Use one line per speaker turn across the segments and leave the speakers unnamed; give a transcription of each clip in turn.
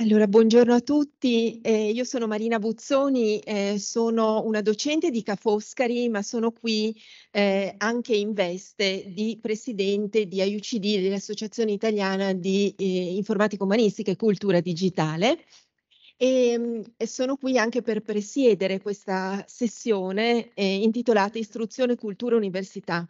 Allora, buongiorno a tutti, eh, io sono Marina Buzzoni, eh, sono una docente di Ca' Foscari, ma sono qui eh, anche in veste di presidente di IUCD, dell'Associazione Italiana di eh, Informatica Umanistica e Cultura Digitale. E, ehm, e sono qui anche per presiedere questa sessione eh, intitolata Istruzione, Cultura e Università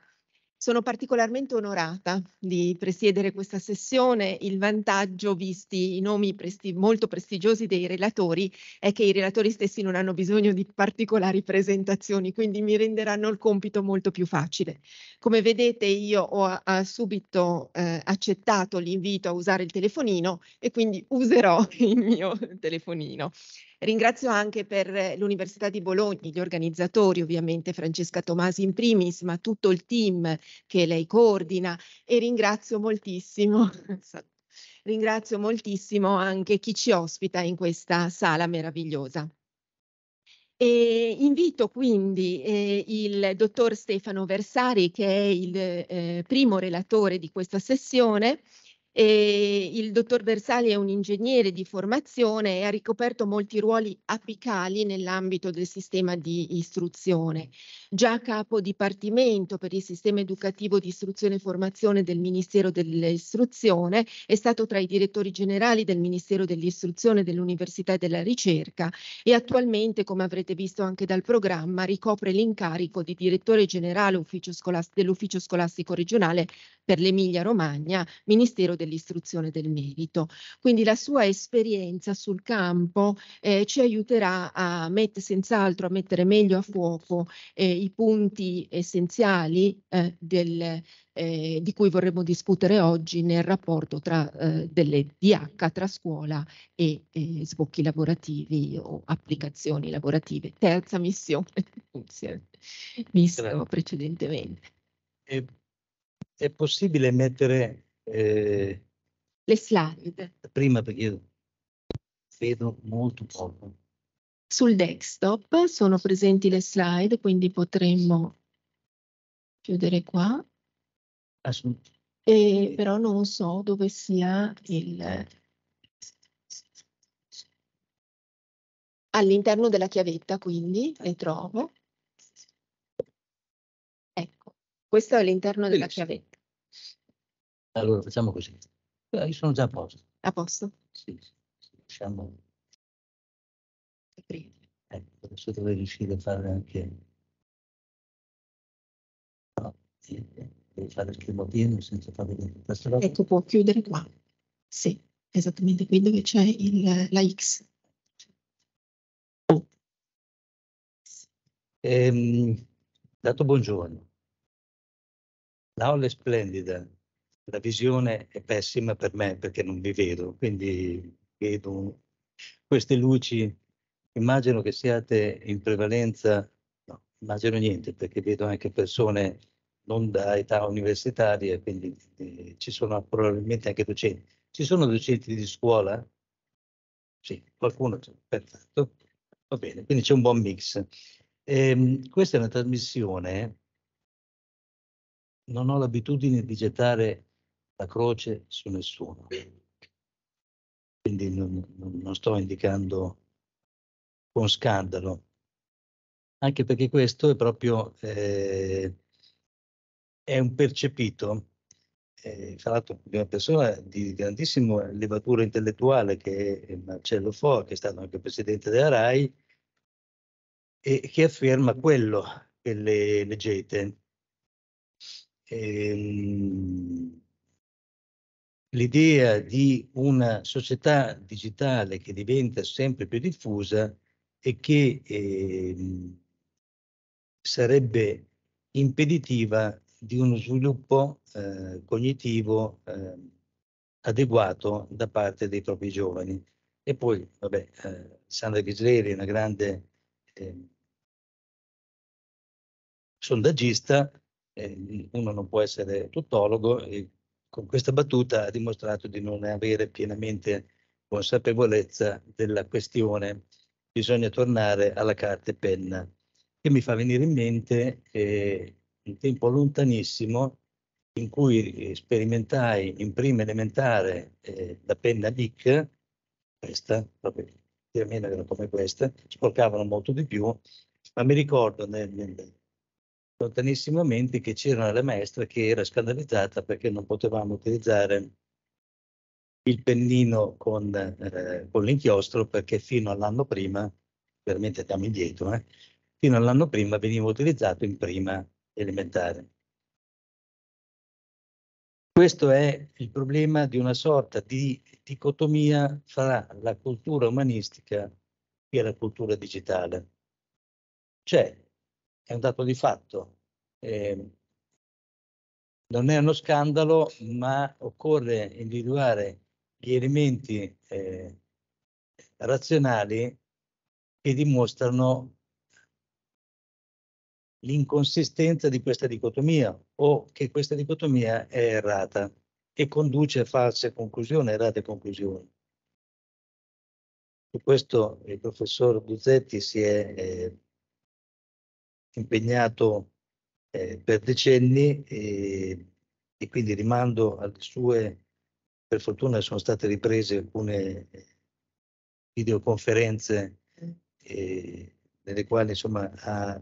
sono particolarmente onorata di presiedere questa sessione. Il vantaggio, visti i nomi presti- molto prestigiosi dei relatori, è che i relatori stessi non hanno bisogno di particolari presentazioni, quindi mi renderanno il compito molto più facile. Come vedete, io ho subito eh, accettato l'invito a usare il telefonino e quindi userò il mio telefonino. Ringrazio anche per eh, l'Università di Bologna, gli organizzatori ovviamente, Francesca Tomasi in primis, ma tutto il team che lei coordina e ringrazio moltissimo. ringrazio moltissimo anche chi ci ospita in questa sala meravigliosa. E invito quindi eh, il dottor Stefano Versari, che è il eh, primo relatore di questa sessione, e il dottor Bersali è un ingegnere di formazione e ha ricoperto molti ruoli apicali nell'ambito del sistema di istruzione. Già capo dipartimento per il sistema educativo di istruzione e formazione del Ministero dell'Istruzione, è stato tra i direttori generali del Ministero dell'Istruzione, dell'Università e della Ricerca e attualmente, come avrete visto anche dal programma, ricopre l'incarico di direttore generale dell'Ufficio Scolastico Regionale per l'Emilia Romagna, Ministero dell'Istruzione del Merito. Quindi la sua esperienza sul campo eh, ci aiuterà a met- senz'altro a mettere meglio a fuoco eh, i punti essenziali eh, del, eh, di cui vorremmo discutere oggi nel rapporto tra, eh, delle DH tra scuola e eh, sbocchi lavorativi o applicazioni lavorative. Terza missione, mi stavo precedentemente.
E è possibile mettere eh,
le slide
prima perché io vedo molto poco
sul desktop sono presenti le slide quindi potremmo chiudere qua e, però non so dove sia il all'interno della chiavetta quindi le trovo Questo è all'interno della chiavetta.
Allora facciamo così. Eh,
io sono già a posto. A posto? Sì,
sì, Siamo... Diciamo, ecco, adesso dovrei riuscire a fare
anche... No, eh, devi fare il primo senza far vedere questa roba. Ecco, può chiudere qua. Sì, esattamente qui dove c'è la X. Oh.
Ehm, dato buongiorno, L'aula è splendida, la visione è pessima per me perché non vi vedo, quindi vedo queste luci, immagino che siate in prevalenza, no, immagino niente perché vedo anche persone non da età universitaria, quindi eh, ci sono probabilmente anche docenti. Ci sono docenti di scuola? Sì, qualcuno c'è, perfetto. Va bene, quindi c'è un buon mix. Ehm, questa è una trasmissione non ho l'abitudine di gettare la croce su nessuno. Quindi non, non, sto indicando con scandalo, anche perché questo è proprio eh, è un percepito, eh, fra l'altro di una persona di grandissima levatura intellettuale che è Marcello For, che è stato anche presidente della RAI, e che afferma quello che le leggete Ehm, l'idea di una società digitale che diventa sempre più diffusa e che ehm, sarebbe impeditiva di uno sviluppo eh, cognitivo eh, adeguato da parte dei propri giovani. E poi, vabbè, eh, Sandra Ghisleri è una grande ehm, sondaggista eh, uno non può essere tuttologo e con questa battuta ha dimostrato di non avere pienamente consapevolezza della questione. Bisogna tornare alla carta e penna, che mi fa venire in mente eh, un tempo lontanissimo in cui sperimentai in prima elementare eh, la penna Bic, questa, proprio più o meno era come questa, sporcavano molto di più, ma mi ricordo nel, nel lontanissimi momenti che c'era la maestra che era scandalizzata perché non potevamo utilizzare il pennino con, eh, con l'inchiostro perché fino all'anno prima, veramente andiamo indietro, eh, fino all'anno prima veniva utilizzato in prima elementare. Questo è il problema di una sorta di dicotomia fra la cultura umanistica e la cultura digitale. C'è cioè, è un dato di fatto. Eh, non è uno scandalo, ma occorre individuare gli elementi eh, razionali che dimostrano l'inconsistenza di questa dicotomia o che questa dicotomia è errata e conduce a false conclusioni, errate conclusioni. Su questo il professor Buzzetti si è eh, impegnato eh, per decenni e, e, quindi rimando alle sue, per fortuna sono state riprese alcune eh, videoconferenze eh, nelle quali insomma ha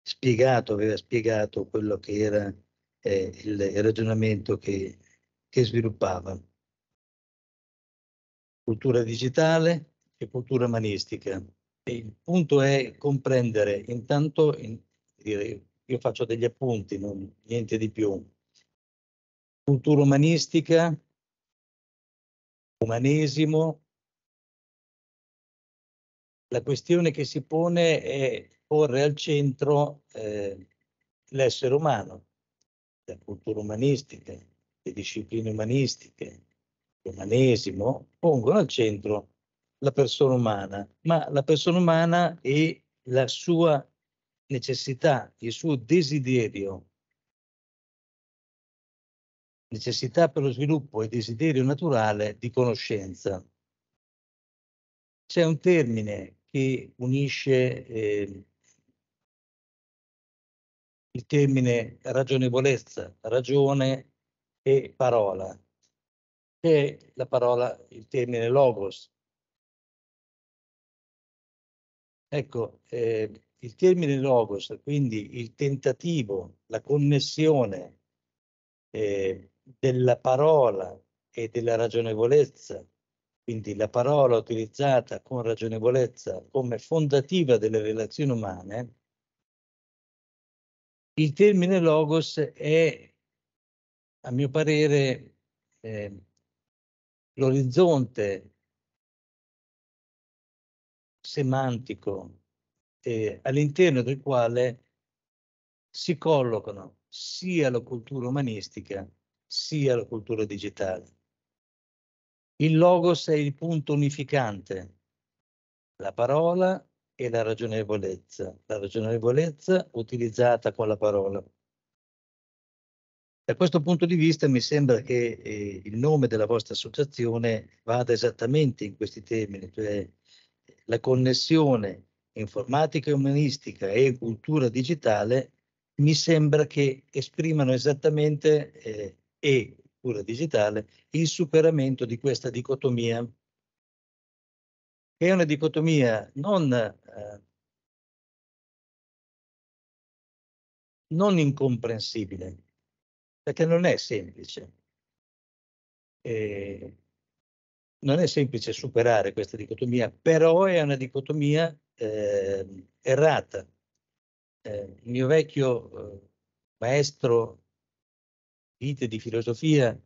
spiegato, aveva spiegato quello che era eh, il, ragionamento che, che sviluppava. Cultura digitale e cultura umanistica. Il punto è comprendere, intanto in, io faccio degli appunti, non, niente di più. Cultura umanistica, umanesimo. La questione che si pone è porre al centro eh, l'essere umano, la cultura umanistica, le discipline umanistiche, l'umanesimo, pongono al centro l'essere umano la persona umana, ma la persona umana e la sua necessità, il suo desiderio. Necessità per lo sviluppo e desiderio naturale di conoscenza. C'è un termine che unisce eh, il termine ragionevolezza, ragione e parola, che è la parola, il termine logos, Ecco, eh, il termine logos, quindi il tentativo, la connessione eh, della parola e della ragionevolezza, quindi la parola utilizzata con ragionevolezza come fondativa delle relazioni umane, il termine logos è, a mio parere, eh, l'orizzonte semantico eh, all'interno del quale si collocano sia la cultura umanistica sia la cultura digitale. Il logos è il punto unificante, la parola e la ragionevolezza, la ragionevolezza utilizzata con la parola. Da questo punto di vista mi sembra che eh, il nome della vostra associazione vada esattamente in questi termini, cioè la connessione informatica e umanistica e cultura digitale mi sembra che esprimano esattamente eh, e cultura digitale il superamento di questa dicotomia che è una dicotomia non, eh,
non incomprensibile perché non è
semplice. Eh, non è semplice superare questa dicotomia, però è una dicotomia eh, errata. Eh, il mio vecchio eh, maestro vite di filosofia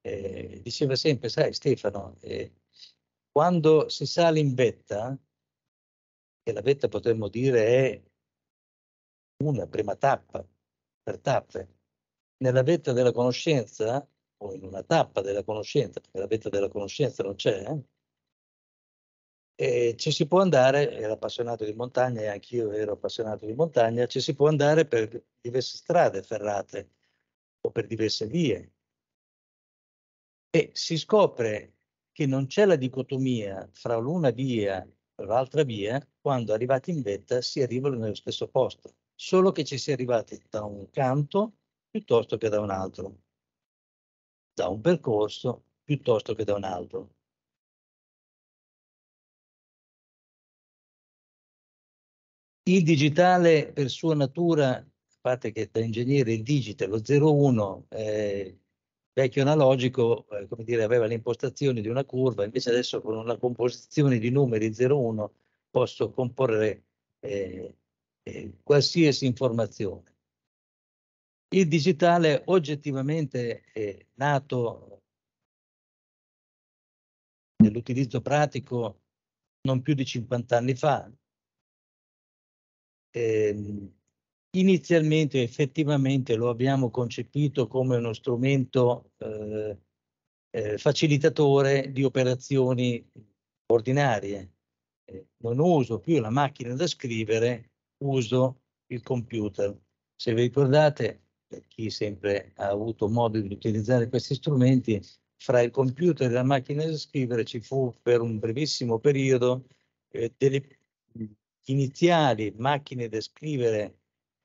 eh, diceva sempre, sai Stefano, eh, quando si sale in vetta, e la vetta potremmo dire è una prima tappa per tappe, nella vetta della conoscenza o in una tappa della conoscenza, perché la vetta della conoscenza non c'è, eh? ci si può andare, era appassionato di montagna e anch'io ero appassionato di montagna, ci si può andare per diverse strade ferrate o per diverse vie. E si scopre che non c'è la dicotomia fra l'una via e l'altra via quando arrivati in vetta si arrivano nello stesso posto, solo che ci si è arrivati da un canto piuttosto che da un altro da un percorso piuttosto che da un altro.
Il digitale
per sua natura, a parte che da ingegnere il digite, lo 01 eh, vecchio analogico, eh, come dire, aveva le impostazioni di una curva, invece adesso con una composizione di numeri 01 posso comporre eh, eh qualsiasi informazione. Il digitale oggettivamente è nato nell'utilizzo pratico non più di 50 anni fa. Eh, inizialmente effettivamente lo abbiamo concepito come uno strumento eh, eh facilitatore di operazioni ordinarie. Eh, non uso più la macchina da scrivere, uso il computer. Se vi ricordate, per chi sempre ha avuto modo di utilizzare questi strumenti, fra il computer e la macchina da scrivere ci fu per un brevissimo periodo eh, delle iniziali macchine da scrivere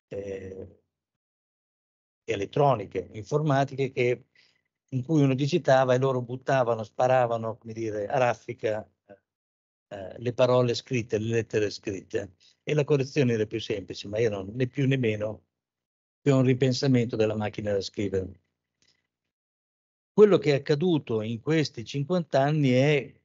eh, elettroniche, informatiche, che, in cui uno digitava e loro buttavano, sparavano, come dire, a raffica eh, eh, le parole scritte, le lettere scritte. E la correzione era più semplice, ma erano né più né meno per un ripensamento della macchina da scrivere. Quello che è accaduto in questi 50 anni è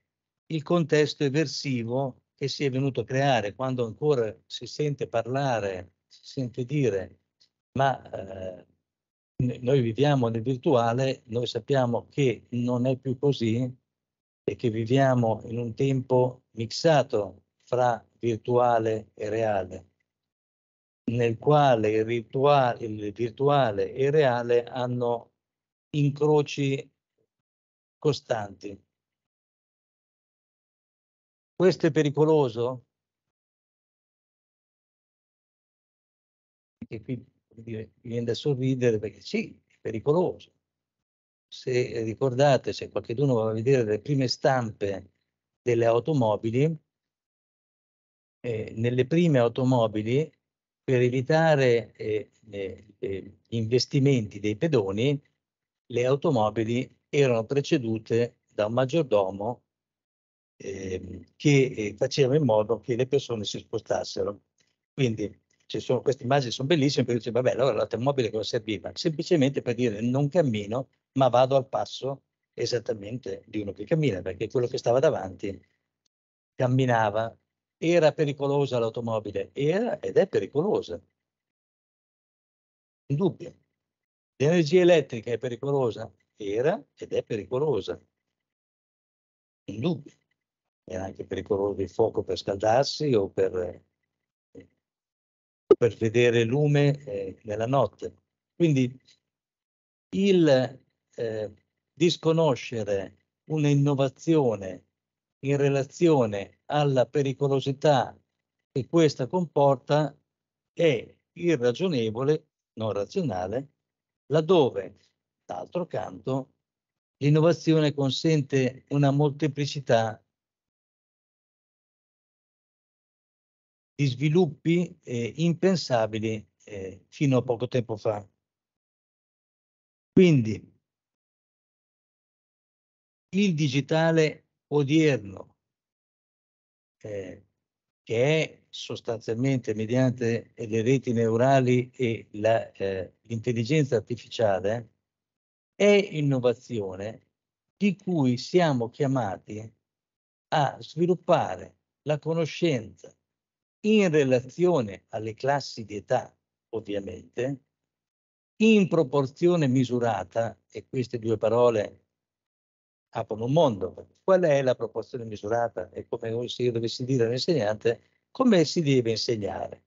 il contesto eversivo che si è venuto a creare quando ancora si sente parlare, si sente dire, ma eh, noi viviamo nel virtuale, noi sappiamo che non è più così e che viviamo in un tempo mixato fra virtuale e reale nel quale il virtuale, il virtuale e il reale hanno incroci costanti.
Questo è pericoloso?
E qui viene da sorridere perché sì, è pericoloso. Se ricordate, se qualcuno va a vedere le prime stampe delle automobili, eh, nelle prime automobili per evitare eh, eh, eh investimenti dei pedoni, le automobili erano precedute da un maggiordomo ehm, eh, che faceva in modo che le persone si spostassero. Quindi ci sono queste immagini, sono bellissime, perché dice, vabbè, allora l'automobile cosa serviva? Semplicemente per dire non cammino, ma vado al passo esattamente di uno che cammina, perché quello che stava davanti camminava era pericolosa l'automobile? Era ed è pericolosa. Indubbio. L'energia elettrica è pericolosa? Era ed è pericolosa. Indubbio. Era anche pericoloso il fuoco per scaldarsi o per, eh, per vedere lume eh, nella notte. Quindi il eh, disconoscere un'innovazione in relazione alla pericolosità che questa comporta è irragionevole, non razionale, laddove, d'altro canto, l'innovazione consente una molteplicità di sviluppi eh,
impensabili eh, fino a poco tempo fa. Quindi
il digitale odierno, eh, che è sostanzialmente mediante le reti neurali e l'intelligenza eh, artificiale, è innovazione di cui siamo chiamati a sviluppare la conoscenza in relazione alle classi di età, ovviamente, in proporzione misurata, e queste due parole aprono un mondo. Qual è la proporzione misurata? È come se io dovessi dire all'insegnante come si deve insegnare.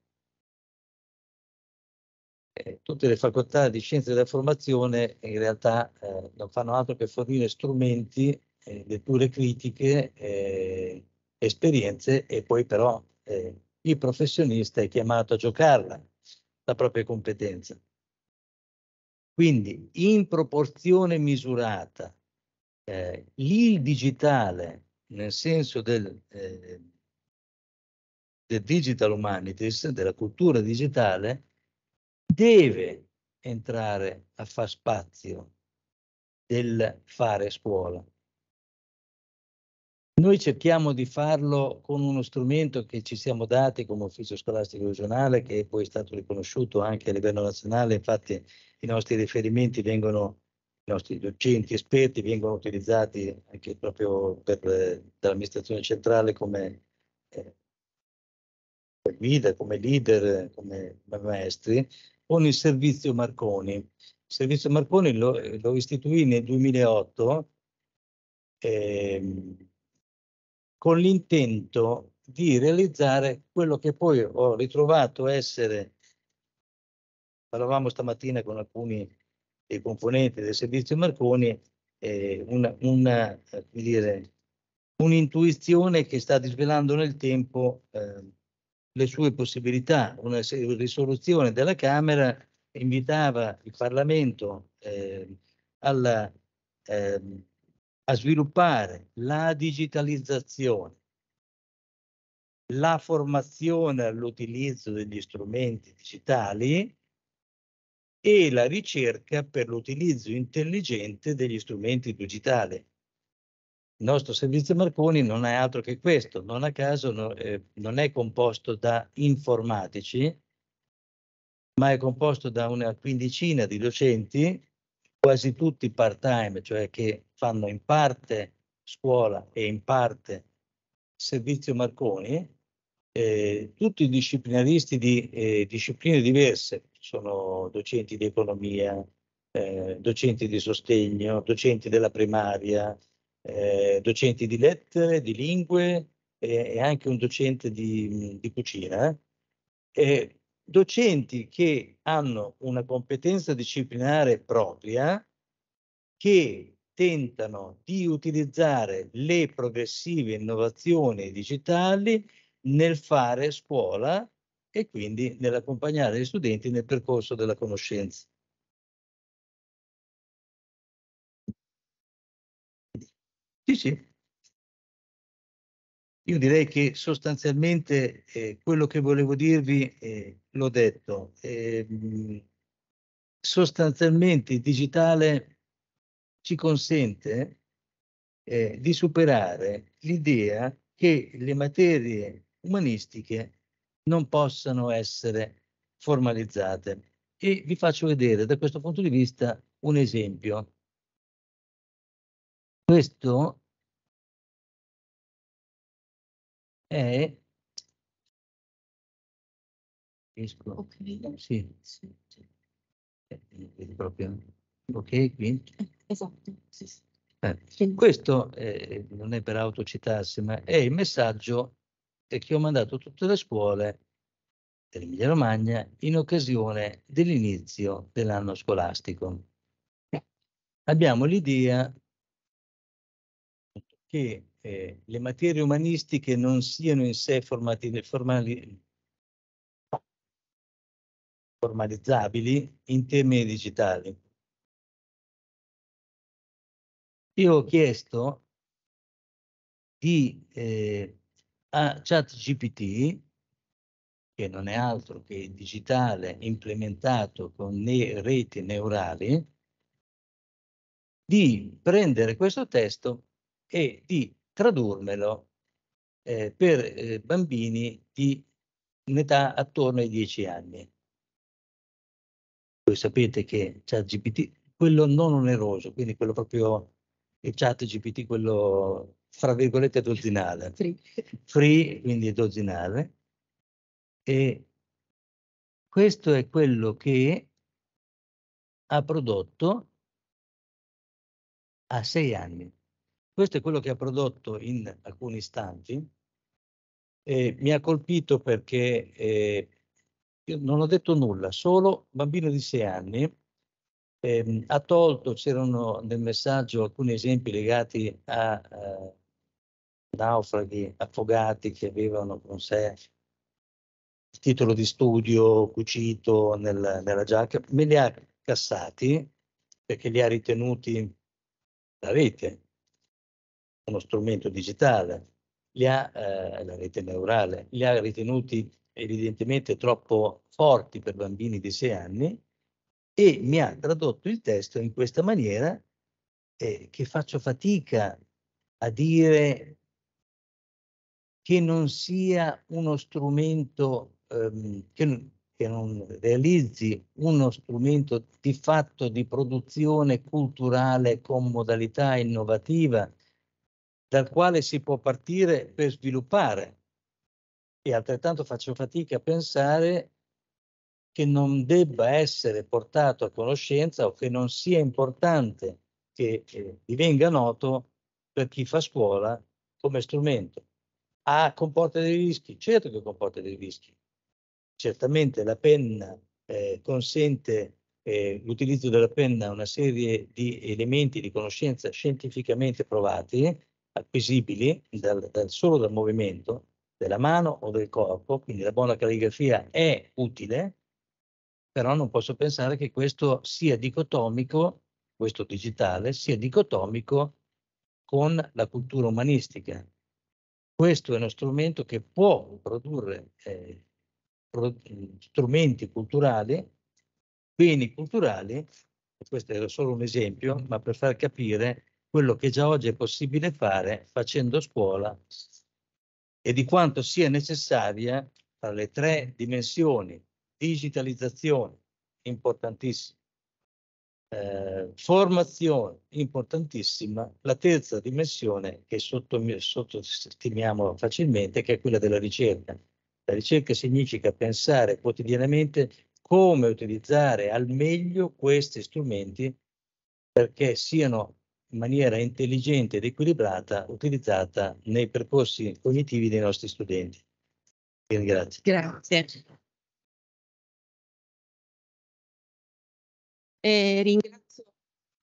Eh, tutte le facoltà di scienze della formazione in realtà eh, non fanno altro che fornire strumenti, eh, letture critiche, eh, esperienze e poi però eh, il professionista è chiamato a giocarla, la propria competenza. Quindi in proporzione misurata eh, il digitale, nel senso del, eh, del digital humanities, della cultura digitale, deve entrare a far spazio del fare scuola. Noi cerchiamo di farlo con uno strumento che ci siamo dati come Ufficio Scolastico Regionale, che è poi stato riconosciuto anche a livello nazionale, infatti i nostri riferimenti vengono nostri docenti, esperti vengono utilizzati anche proprio per, eh, dall'amministrazione centrale come eh, guida, come leader, come maestri, con il servizio Marconi. Il servizio Marconi lo, lo istituì nel 2008 eh, con l'intento di realizzare quello che poi ho ritrovato essere, parlavamo stamattina con alcuni dei componenti del servizio Marconi eh, una, una, dire, un'intuizione che sta disvelando nel tempo eh, le sue possibilità. Una risoluzione della Camera invitava il Parlamento eh, alla, ehm, a sviluppare la digitalizzazione la formazione all'utilizzo degli strumenti digitali e la ricerca per l'utilizzo intelligente degli strumenti digitali. Il nostro servizio Marconi non è altro che questo, non a caso no, eh, non è composto da informatici, ma è composto da una quindicina di docenti, quasi tutti part-time, cioè che fanno in parte scuola e in parte servizio Marconi, eh, tutti disciplinaristi di eh, discipline diverse, sono docenti di economia, eh, docenti di sostegno, docenti della primaria, eh, docenti di lettere, di lingue eh, e anche un docente di, di cucina. Eh. docenti che hanno una competenza disciplinare propria, che tentano di utilizzare le progressive innovazioni digitali nel fare scuola e quindi nell'accompagnare gli studenti nel percorso della conoscenza. Sì, sì. Io direi che sostanzialmente eh, quello che volevo dirvi eh, l'ho detto. Eh, sostanzialmente il digitale ci consente eh, di superare l'idea che le materie umanistiche non possano essere formalizzate. E vi faccio vedere da questo punto di vista un esempio. Questo
è okay.
sì. Sì, sì. Eh, proprio ok qui eh, esatto sì, sì. Eh, questo eh, non è per autocitarsi ma è il messaggio che ho mandato tutte le scuole dell'Emilia Romagna in occasione dell'inizio dell'anno scolastico. Abbiamo l'idea che eh, le materie umanistiche non siano in sé formative, formali, formalizzabili in termini digitali. Io ho chiesto di eh, a ChatGPT, che non è altro che il digitale implementato con le reti neurali, di prendere questo testo e di tradurmelo eh, per eh, bambini di un'età attorno ai 10 anni. Voi sapete che ChatGPT, quello non oneroso, quindi quello proprio, il GPT, quello fra virgolette dozzinale, free. free, quindi dozzinale, e questo è quello che ha prodotto a sei anni. Questo è quello che ha prodotto in alcuni istanti. Eh, mi ha colpito perché eh, non ho detto nulla, solo bambino di sei anni eh, ha tolto, c'erano nel messaggio alcuni esempi legati a, a eh, naufraghi affogati che avevano con sé il titolo di studio cucito nel, nella giacca, me li ha cassati perché li ha ritenuti la rete, uno strumento digitale, li ha, eh, la rete neurale, li ha ritenuti evidentemente troppo forti per bambini di sei anni e mi ha tradotto il testo in questa maniera eh, che faccio fatica a dire che non sia uno strumento ehm, che, che non realizzi uno strumento di fatto di produzione culturale con modalità innovativa dal quale si può partire per sviluppare. E altrettanto faccio fatica a pensare che non debba essere portato a conoscenza o che non sia importante che eh, divenga noto per chi fa scuola come strumento. Ah, comporta dei rischi? Certo che comporta dei rischi. Certamente la penna eh, consente eh, l'utilizzo della penna una serie di elementi di conoscenza scientificamente provati, acquisibili dal, dal, solo dal movimento della mano o del corpo, quindi la buona calligrafia è utile, però non posso pensare che questo sia dicotomico, questo digitale, sia dicotomico con la cultura umanistica, questo è uno strumento che può produrre eh, pro, strumenti culturali, beni culturali, questo era solo un esempio, ma per far capire quello che già oggi è possibile fare facendo scuola e di quanto sia necessaria tra le tre dimensioni, digitalizzazione, importantissima, eh, formazione importantissima, la terza dimensione che sottostimiamo facilmente, che è quella della ricerca. La ricerca significa pensare quotidianamente come utilizzare al meglio questi strumenti perché siano in maniera intelligente ed equilibrata utilizzata nei percorsi cognitivi dei nostri studenti. Grazie.
Grazie.
E ringrazio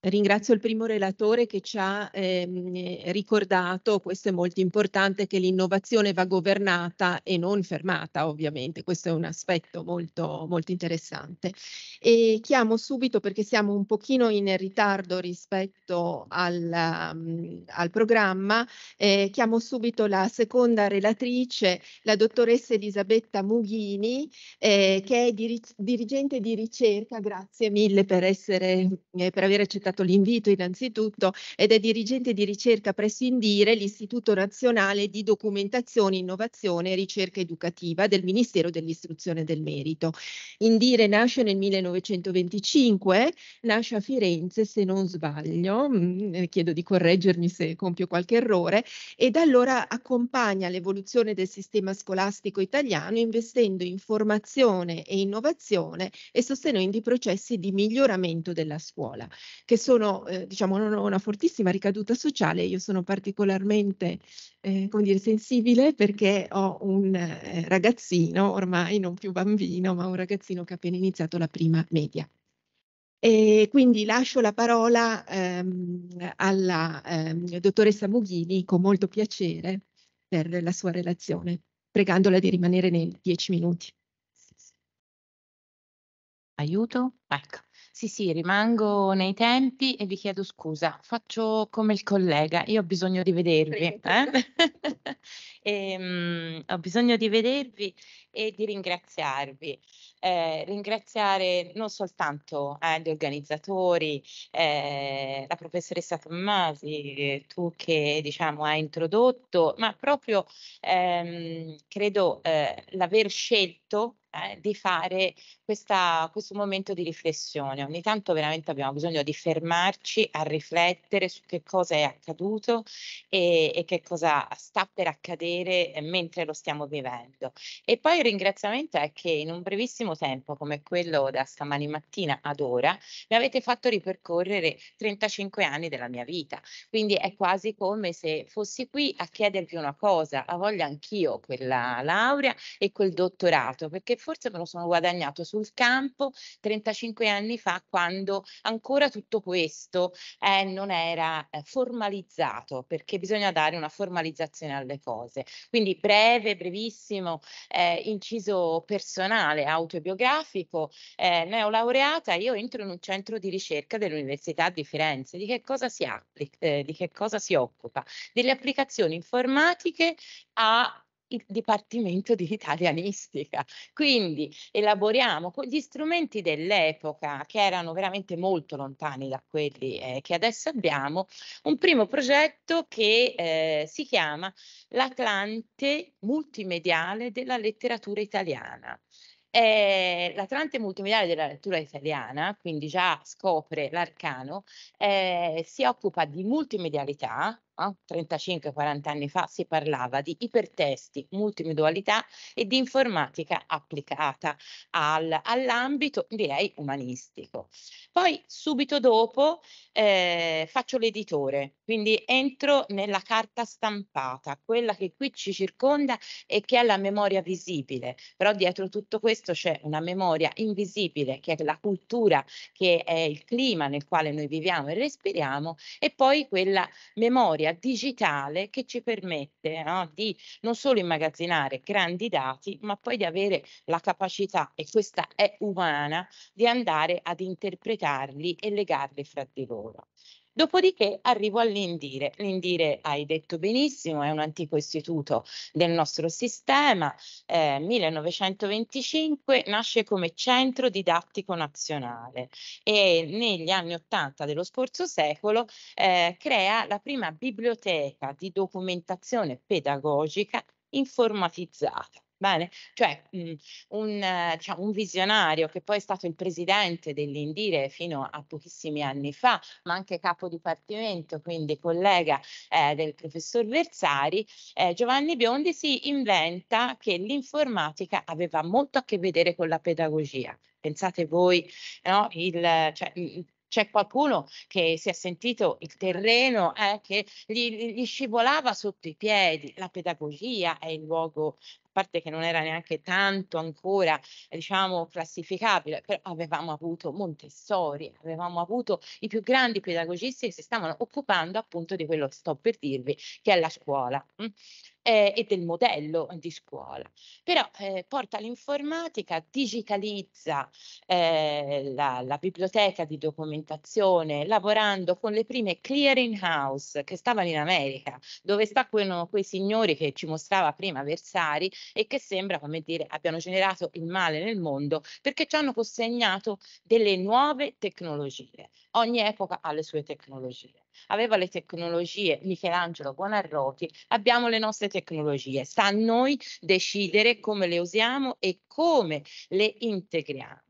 Ringrazio il primo relatore che ci ha ehm, ricordato, questo è molto importante, che l'innovazione va governata e non fermata, ovviamente. Questo è un aspetto molto, molto interessante. E chiamo subito, perché siamo un pochino in ritardo rispetto al, um, al programma, eh, chiamo subito la seconda relatrice, la dottoressa Elisabetta Mughini, eh, che è dir dirigente di ricerca. Grazie mille per, essere, eh, per aver accettato accettato l'invito innanzitutto ed è dirigente di ricerca presso Indire, l'Istituto Nazionale di Documentazione, Innovazione e Ricerca Educativa del Ministero dell'Istruzione del Merito. Indire nasce nel 1925, nasce a Firenze se non sbaglio, mm, eh, chiedo di correggermi se compio qualche errore, e da allora accompagna l'evoluzione del sistema scolastico italiano investendo in formazione e innovazione e sostenendo i processi di miglioramento della scuola, che sono, eh, diciamo, ho una fortissima ricaduta sociale. Io sono particolarmente, eh, come dire, sensibile perché ho un eh, ragazzino, ormai non più bambino, ma un ragazzino che ha appena iniziato la prima media. E quindi lascio la parola ehm, alla ehm, dottoressa Mughini con molto piacere per la sua relazione, pregandola di rimanere nei dieci minuti.
Aiuto? Ecco. Sì, sì, rimango nei tempi e vi chiedo scusa, faccio come il collega, io ho bisogno di vedervi, eh? e, um, ho bisogno di vedervi e di ringraziarvi. Eh, ringraziare non soltanto eh, gli organizzatori, eh, la professoressa Tommasi, eh, tu che diciamo hai introdotto, ma proprio ehm, credo eh, l'aver scelto eh, di fare questa, questo momento di riflessione. Ogni tanto veramente abbiamo bisogno di fermarci a riflettere su che cosa è accaduto e, e che cosa sta per accadere eh, mentre lo stiamo vivendo. E poi il ringraziamento è che in un brevissimo tempo come quello da stamani mattina ad ora mi avete fatto ripercorrere 35 anni della mia vita. Quindi è quasi come se fossi qui a chiedervi una cosa, a voglia anch'io quella laurea e quel dottorato, perché forse me lo sono guadagnato sul campo 35 anni fa quando ancora tutto questo eh, non era eh, formalizzato perché bisogna dare una formalizzazione alle cose. Quindi breve, brevissimo, eh, inciso personale, autobiografico, eh, laureata, io entro in un centro di ricerca dell'Università di Firenze. Di che cosa si, applica, eh, di che cosa si occupa? Delle applicazioni informatiche a il Dipartimento di Italianistica. Quindi elaboriamo con gli strumenti dell'epoca, che erano veramente molto lontani da quelli eh, che adesso abbiamo, un primo progetto che eh, si chiama L'Atlante multimediale della letteratura italiana. Eh, L'Atlante multimediale della lettura italiana, quindi già scopre l'arcano, eh, si occupa di multimedialità, fa, 35-40 anni fa, si parlava di ipertesti, multimodalità e di informatica applicata al, all'ambito, direi, umanistico. Poi subito dopo eh, faccio l'editore, quindi entro nella carta stampata, quella che qui ci circonda e che è la memoria visibile, però dietro tutto questo c'è una memoria invisibile che è la cultura, che è il clima nel quale noi viviamo e respiriamo e poi quella memoria un'area digitale che ci permette no, di non solo immagazzinare grandi dati, ma poi di avere la capacità, e questa è umana, di andare ad interpretarli e legarli fra di loro. Dopodiché arrivo all'Indire. L'Indire, hai detto benissimo, è un antico istituto del nostro sistema. Eh, 1925 nasce come centro didattico nazionale e negli anni 80 dello scorso secolo eh, crea la prima biblioteca di documentazione pedagogica informatizzata Bene, cioè mhmm, un, diciamo, un, visionario che poi è stato il presidente dell'Indire fino a pochissimi anni fa, ma anche capo dipartimento, quindi collega eh, del professor Versari, eh, Giovanni Biondi si inventa che l'informatica aveva molto a che vedere con la pedagogia. Pensate voi, no? il, cioè, mhmm, c'è qualcuno che si è sentito il terreno eh, che gli, gli scivolava sotto i piedi. La pedagogia è il luogo a parte che non era neanche tanto ancora, diciamo, classificabile, però avevamo avuto Montessori, avevamo avuto i più grandi pedagogisti che si stavano occupando appunto di quello che sto per dirvi, che è la scuola. Mm eh, e del modello di scuola. Però eh, porta l'informatica, digitalizza eh, la, la, biblioteca di documentazione lavorando con le prime clearing house che stavano in America, dove stavano quei signori che ci mostrava prima Versari e che sembra, come dire, abbiano generato il male nel mondo perché ci hanno consegnato delle nuove tecnologie. Ogni epoca ha le sue tecnologie aveva le tecnologie, Michelangelo Buonarroti, abbiamo le nostre tecnologie, sta a noi decidere come le usiamo e come le integriamo.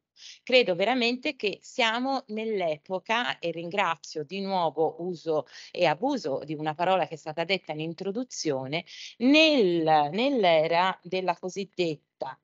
Credo veramente che siamo nell'epoca, e ringrazio di nuovo uso e abuso di una parola che è stata detta in introduzione, nel, nell'era della cosiddetta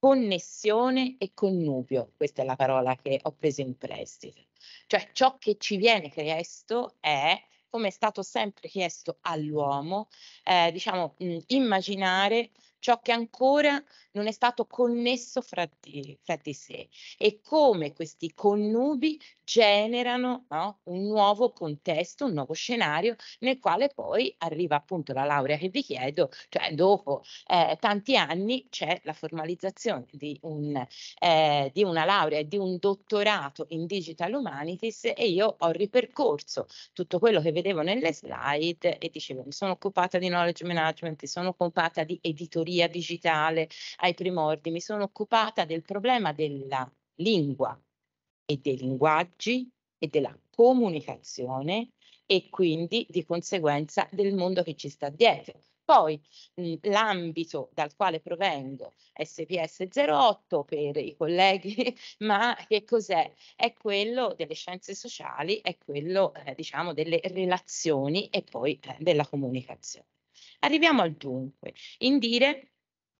connessione e connubio, questa è la parola che ho preso in prestito. Cioè ciò che ci viene chiesto è come è stato sempre chiesto all'uomo, eh, diciamo, mh, immaginare ciò che ancora non è stato connesso fra di, fra di sé e come questi connubi generano no, un nuovo contesto, un nuovo scenario nel quale poi arriva appunto la laurea che vi chiedo, cioè dopo eh, tanti anni c'è la formalizzazione di, un, eh, di una laurea e di un dottorato in Digital Humanities e io ho ripercorso tutto quello che vedevo nelle slide e dicevo mi sono occupata di knowledge management, mi sono occupata di editoria, teoria digitale ai primordi, mi sono occupata del problema della lingua e dei linguaggi e della comunicazione e quindi di conseguenza del mondo che ci sta dietro. Poi l'ambito dal quale provengo, SPS 08 per i colleghi, ma che cos'è? È quello delle scienze sociali, è quello eh, diciamo delle relazioni e poi eh, della comunicazione. Arriviamo al dunque. Indire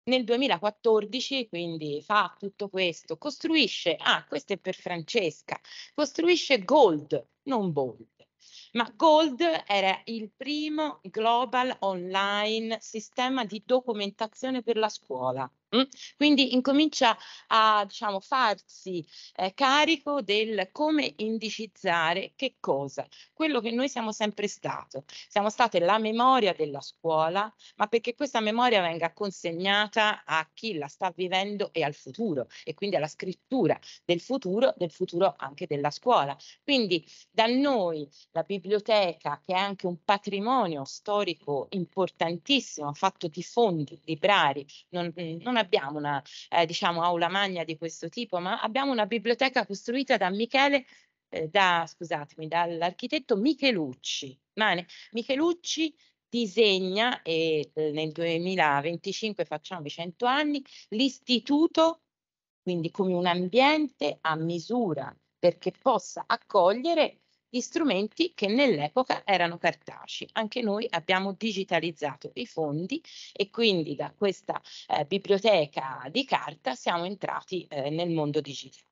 nel 2014 quindi fa tutto questo, costruisce, ah questo è per Francesca, costruisce Gold, non Bold ma Gold era il primo global online sistema di documentazione per la scuola. Mm? Quindi incomincia a diciamo, farsi eh, carico del come indicizzare che cosa, quello che noi siamo sempre stato. Siamo state la memoria della scuola, ma perché questa memoria venga consegnata a chi la sta vivendo e al futuro, e quindi alla scrittura del futuro, del futuro anche della scuola. Quindi da noi la Bibbia biblioteca, che è anche un patrimonio storico importantissimo, fatto di fondi, librari, non, non abbiamo una eh, diciamo, aula magna di questo tipo, ma abbiamo una biblioteca costruita da Michele eh, da, scusatemi, dall'architetto Michelucci. Mane, Michelucci disegna e eh, nel 2025 facciamo i 100 anni l'istituto, quindi come un ambiente a misura perché possa accogliere gli strumenti che nell'epoca erano cartacei. Anche noi abbiamo digitalizzato i fondi e quindi da questa eh, biblioteca di carta siamo entrati eh, nel mondo digitale.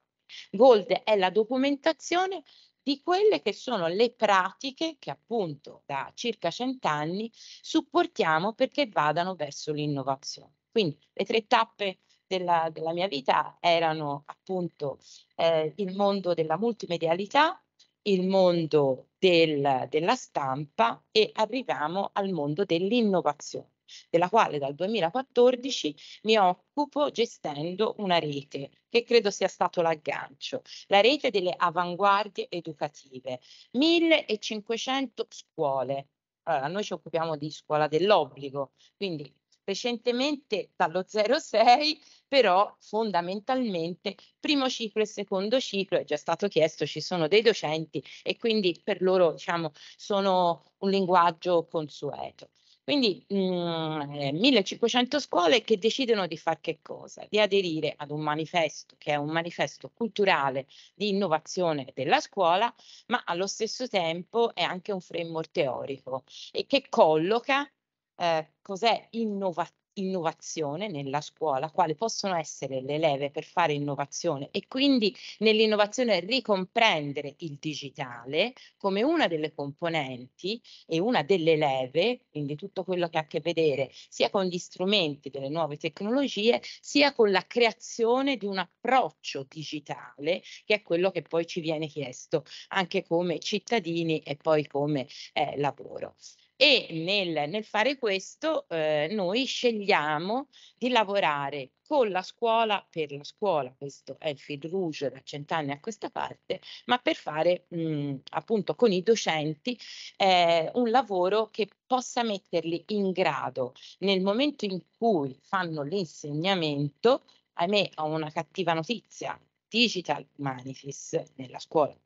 Gold è la documentazione di quelle che sono le pratiche che appunto da circa cent'anni supportiamo perché vadano verso l'innovazione. Quindi le tre tappe della, della mia vita erano appunto eh, il mondo della multimedialità, il mondo del, della stampa e arriviamo al mondo dell'innovazione, della quale dal 2014 mi occupo gestendo una rete che credo sia stato l'aggancio, la rete delle avanguardie educative, 1500 scuole. Allora, noi ci occupiamo di scuola dell'obbligo, quindi recentemente dallo 06, però fondamentalmente primo ciclo e secondo ciclo è già stato chiesto, ci sono dei docenti e quindi per loro diciamo, sono un linguaggio consueto. Quindi mh, mm, eh, 1500 scuole che decidono di fare che cosa? Di aderire ad un manifesto che è un manifesto culturale di innovazione della scuola, ma allo stesso tempo è anche un framework teorico e che colloca eh, cos'è innova- innovazione nella scuola, quali possono essere le leve per fare innovazione e quindi nell'innovazione ricomprendere il digitale come una delle componenti e una delle leve, quindi tutto quello che ha a che vedere sia con gli strumenti delle nuove tecnologie, sia con la creazione di un approccio digitale che è quello che poi ci viene chiesto anche come cittadini e poi come eh, lavoro. E nel, nel fare questo eh, noi scegliamo di lavorare con la scuola, per la scuola, questo è il fil rouge da cent'anni a questa parte, ma per fare mh, mm, appunto con i docenti eh, un lavoro che possa metterli in grado nel momento in cui fanno l'insegnamento, ahimè ho una cattiva notizia, Digital Manifest nella scuola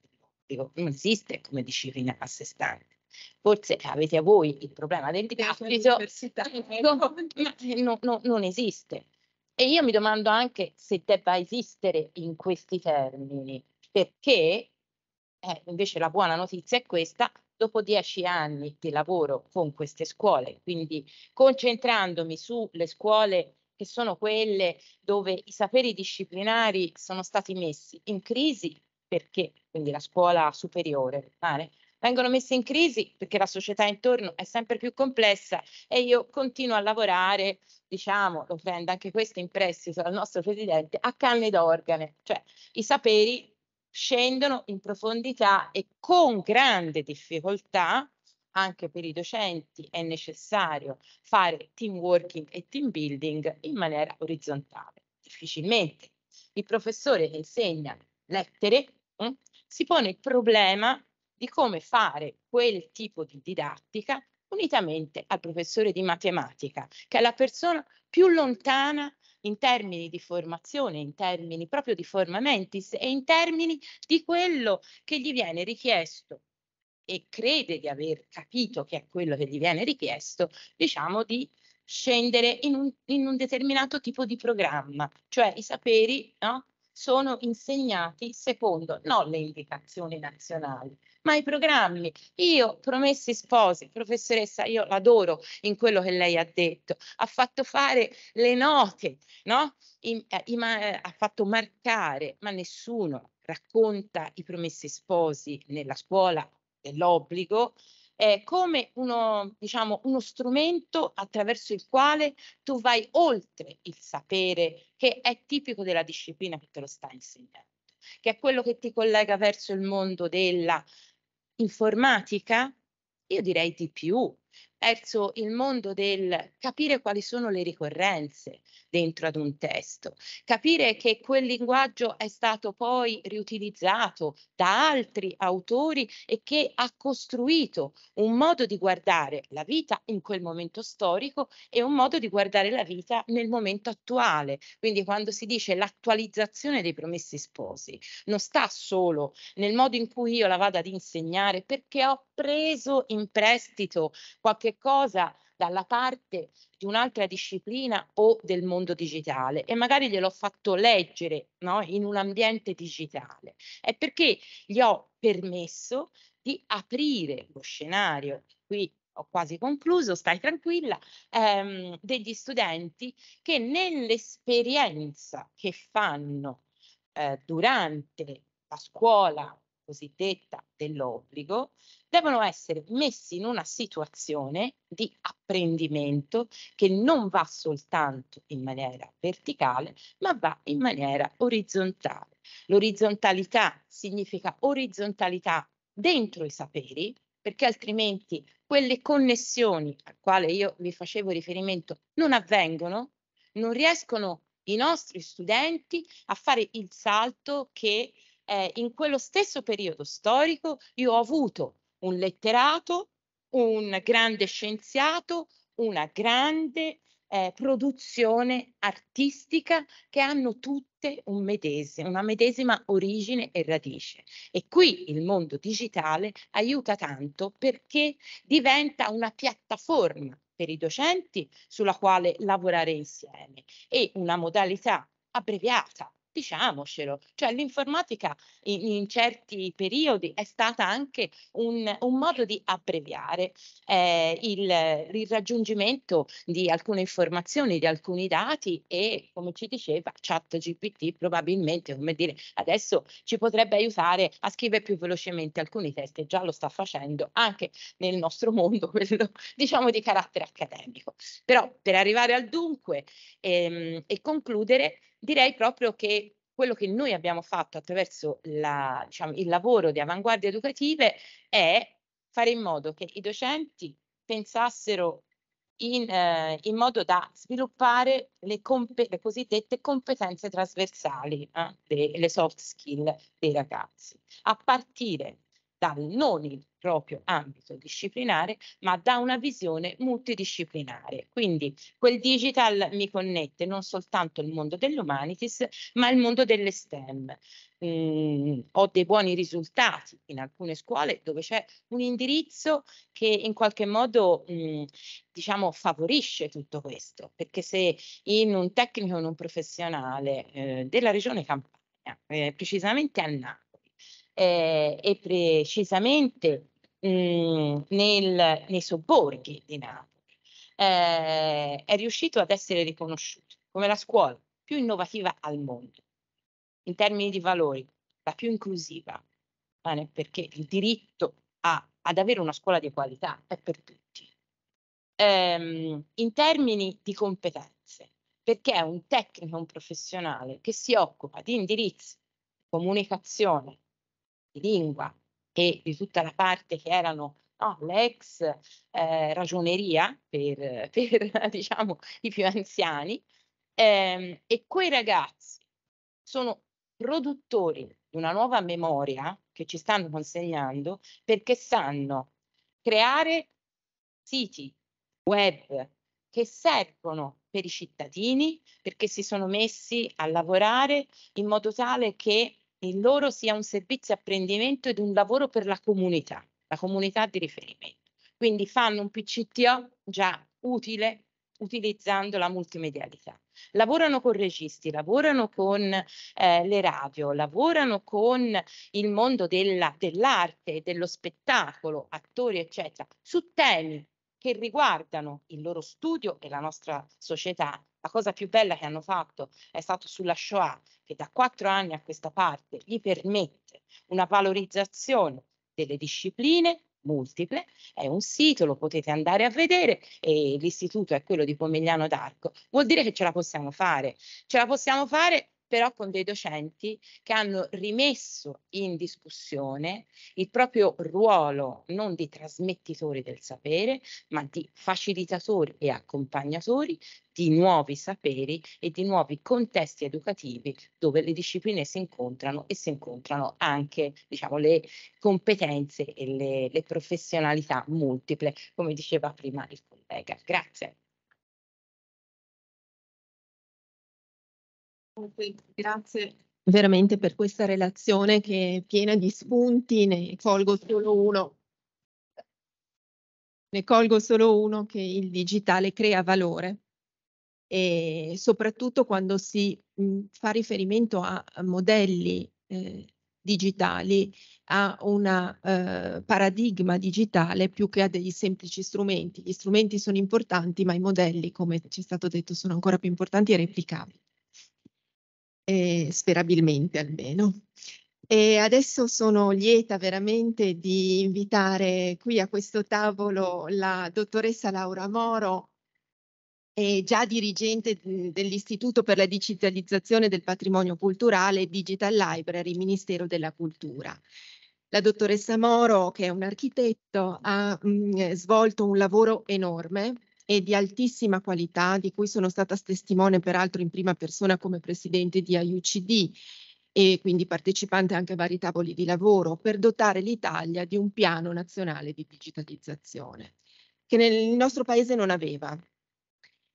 non esiste come disciplina a sé stante. Forse avete a voi il problema del dibattito, ecco, no, no, non esiste. E io mi domando anche se debba esistere in questi termini, perché eh, invece la buona notizia è questa, dopo dieci anni di lavoro con queste scuole, quindi concentrandomi sulle scuole che sono quelle dove i saperi disciplinari sono stati messi in crisi perché, quindi la scuola superiore, vale? vengono messe in crisi perché la società intorno è sempre più complessa e io continuo a lavorare, diciamo, lo prendo anche questo in prestito al nostro presidente, a canne d'organe, cioè i saperi scendono in profondità e con grande difficoltà anche per i docenti è necessario fare team working e team building in maniera orizzontale. Difficilmente il professore che insegna lettere mh, hm? si pone il problema di come fare quel tipo di didattica unitamente al professore di matematica, che è la persona più lontana in termini di formazione, in termini proprio di forma mentis e in termini di quello che gli viene richiesto e crede di aver capito che è quello che gli viene richiesto, diciamo di scendere in un, in un determinato tipo di programma, cioè i saperi no, sono insegnati secondo non le indicazioni nazionali, ma i programmi. Io, Promessi Sposi, professoressa, io l'adoro in quello che lei ha detto, ha fatto fare le note, no? I, eh, i, ma, eh, ha fatto marcare, ma nessuno racconta i Promessi Sposi nella scuola dell'obbligo eh, come uno, diciamo, uno strumento attraverso il quale tu vai oltre il sapere che è tipico della disciplina che te lo sta insegnando, che è quello che ti collega verso il mondo della informatica, io direi di più, verso il mondo del capire quali sono le ricorrenze, dentro ad un testo. Capire che quel linguaggio è stato poi riutilizzato da altri autori e che ha costruito un modo di guardare la vita in quel momento storico e un modo di guardare la vita nel momento attuale. Quindi quando si dice l'attualizzazione dei promessi sposi, non sta solo nel modo in cui io la vado ad insegnare perché ho preso in prestito qualche cosa dalla parte di un'altra disciplina o del mondo digitale e magari gliel'ho fatto leggere no? in un ambiente digitale. È perché gli ho permesso di aprire lo scenario. Qui ho quasi concluso, stai tranquilla, ehm, degli studenti che nell'esperienza che fanno eh, durante la scuola cosiddetta dell'obbligo, devono essere messi in una situazione di apprendimento che non va soltanto in maniera verticale, ma va in maniera orizzontale. L'orizzontalità significa orizzontalità dentro i saperi, perché altrimenti quelle connessioni al quale io vi facevo riferimento non avvengono, non riescono i nostri studenti a fare il salto che eh, in quello stesso periodo storico io ho avuto un letterato, un grande scienziato, una grande eh, produzione artistica che hanno tutte un medesimo, una medesima origine e radice. E qui il mondo digitale aiuta tanto perché diventa una piattaforma per i docenti sulla quale lavorare insieme e una modalità abbreviata diciamocelo, cioè l'informatica in, in, certi periodi è stata anche un, un modo di abbreviare eh, il, il, raggiungimento di alcune informazioni, di alcuni dati e come ci diceva chat GPT probabilmente come dire, adesso ci potrebbe aiutare a scrivere più velocemente alcuni test e già lo sta facendo anche nel nostro mondo, quello diciamo di carattere accademico. Però per arrivare al dunque ehm, e concludere, direi proprio che quello che noi abbiamo fatto attraverso la, diciamo, il lavoro di avanguardie educative è fare in modo che i docenti pensassero in, eh, in modo da sviluppare le, comp- le cosiddette competenze trasversali, eh, delle soft skill dei ragazzi, a partire dal, non il proprio ambito disciplinare, ma da una visione multidisciplinare. Quindi quel digital mi connette non soltanto il mondo dell'humanities, ma il mondo delle STEM. Mm, ho dei buoni risultati in alcune scuole dove c'è un indirizzo che in qualche modo mm, diciamo favorisce tutto questo, perché se in un tecnico, in un professionale eh, della regione Campania, eh, precisamente a Napoli, eh, e precisamente mh, mm, nel, nei sobborghi di Napoli, eh, è riuscito ad essere riconosciuto come la scuola più innovativa al mondo, in termini di valori, la più inclusiva, eh, perché il diritto a, ad avere una scuola di qualità è per tutti. Ehm, in termini di competenze, perché è un tecnico, un professionale che si occupa di indirizzi, comunicazione, di lingua e di tutta la parte che erano no, l'ex eh, ragioneria per, per diciamo, i più anziani. Eh, e quei ragazzi sono produttori di una nuova memoria che ci stanno consegnando perché sanno creare siti web che servono per i cittadini perché si sono messi a lavorare in modo tale che in loro sia un servizio apprendimento ed un lavoro per la comunità, la comunità di riferimento. Quindi fanno un PCTO già utile utilizzando la multimedialità. Lavorano con registi, lavorano con eh, le radio, lavorano con il mondo della, dell'arte, dello spettacolo, attori, eccetera, su temi che riguardano il loro studio e la nostra società, la cosa più bella che hanno fatto è stato sulla Shoah, che da quattro anni a questa parte gli permette una valorizzazione delle discipline multiple, è un sito, lo potete andare a vedere e l'istituto è quello di Pomigliano d'Arco. Vuol dire che ce la possiamo fare, ce la possiamo fare però con dei docenti che hanno rimesso in discussione il proprio ruolo non di trasmettitori del sapere, ma di facilitatori e accompagnatori di nuovi saperi e di nuovi contesti educativi dove le discipline si incontrano e si incontrano anche diciamo, le competenze e le, le professionalità multiple, come diceva prima il collega. Grazie.
Grazie
veramente per questa relazione che è piena di spunti, ne colgo solo uno. Ne colgo solo uno che il digitale crea valore e soprattutto quando si fa riferimento a, a modelli eh, digitali, a un eh, paradigma digitale più che a degli semplici strumenti. Gli strumenti sono importanti, ma i modelli, come ci è stato detto, sono ancora più importanti e replicabili eh, sperabilmente almeno. E adesso sono lieta veramente di invitare qui a questo tavolo la dottoressa Laura Moro, è già dirigente eh, dell'Istituto per la digitalizzazione del patrimonio culturale Digital Library, Ministero della Cultura. La dottoressa Moro, che è un architetto, ha mh, mm, svolto un lavoro enorme e di altissima qualità, di cui sono stata testimone peraltro in prima persona come presidente di IUCD e quindi partecipante anche a vari tavoli di lavoro, per dotare l'Italia di un piano nazionale di digitalizzazione, che nel nostro paese non aveva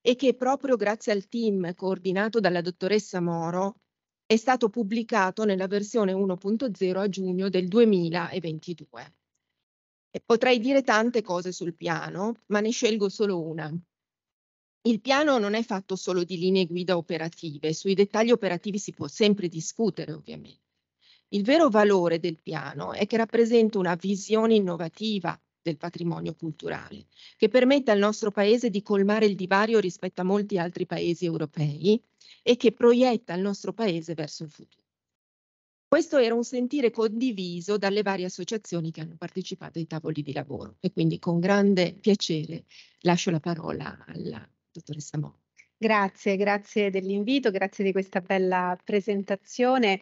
e che proprio grazie al team coordinato dalla dottoressa Moro è stato pubblicato nella versione 1.0 a giugno del 2022. Potrei dire tante cose sul piano, ma ne scelgo solo una. Il piano non è fatto solo di linee guida operative, sui dettagli operativi si può sempre discutere ovviamente. Il vero valore del piano è che rappresenta una visione innovativa del patrimonio culturale, che permette al nostro Paese di colmare il divario rispetto a molti altri Paesi europei e che proietta il nostro Paese verso il futuro. Questo era un sentire condiviso dalle varie associazioni che hanno partecipato ai tavoli di lavoro e quindi con grande piacere lascio la parola alla dottoressa Mo.
Grazie, grazie dell'invito, grazie di questa bella presentazione.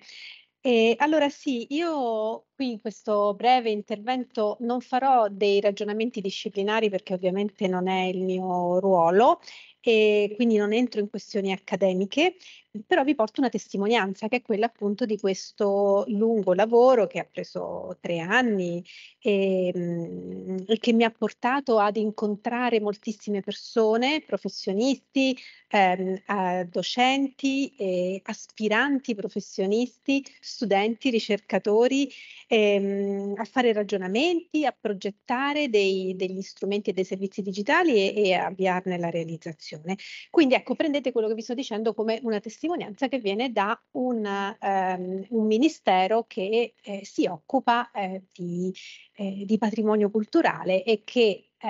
E allora sì, io qui in questo breve intervento non farò dei ragionamenti disciplinari perché ovviamente non è il mio ruolo e quindi non entro in questioni accademiche, però vi porto una testimonianza che è quella appunto di questo lungo lavoro che ha preso tre anni e, ehm, e che mi ha portato ad incontrare moltissime persone, professionisti, ehm, eh, docenti, eh, aspiranti professionisti, studenti, ricercatori, ehm, a fare ragionamenti, a progettare dei, degli strumenti e dei servizi digitali e, e avviarne la realizzazione. Quindi ecco, prendete quello che vi sto dicendo come una testimonianza testimonianza che viene da un, ehm, un ministero che eh, si occupa eh, di, eh, di, patrimonio culturale e che eh,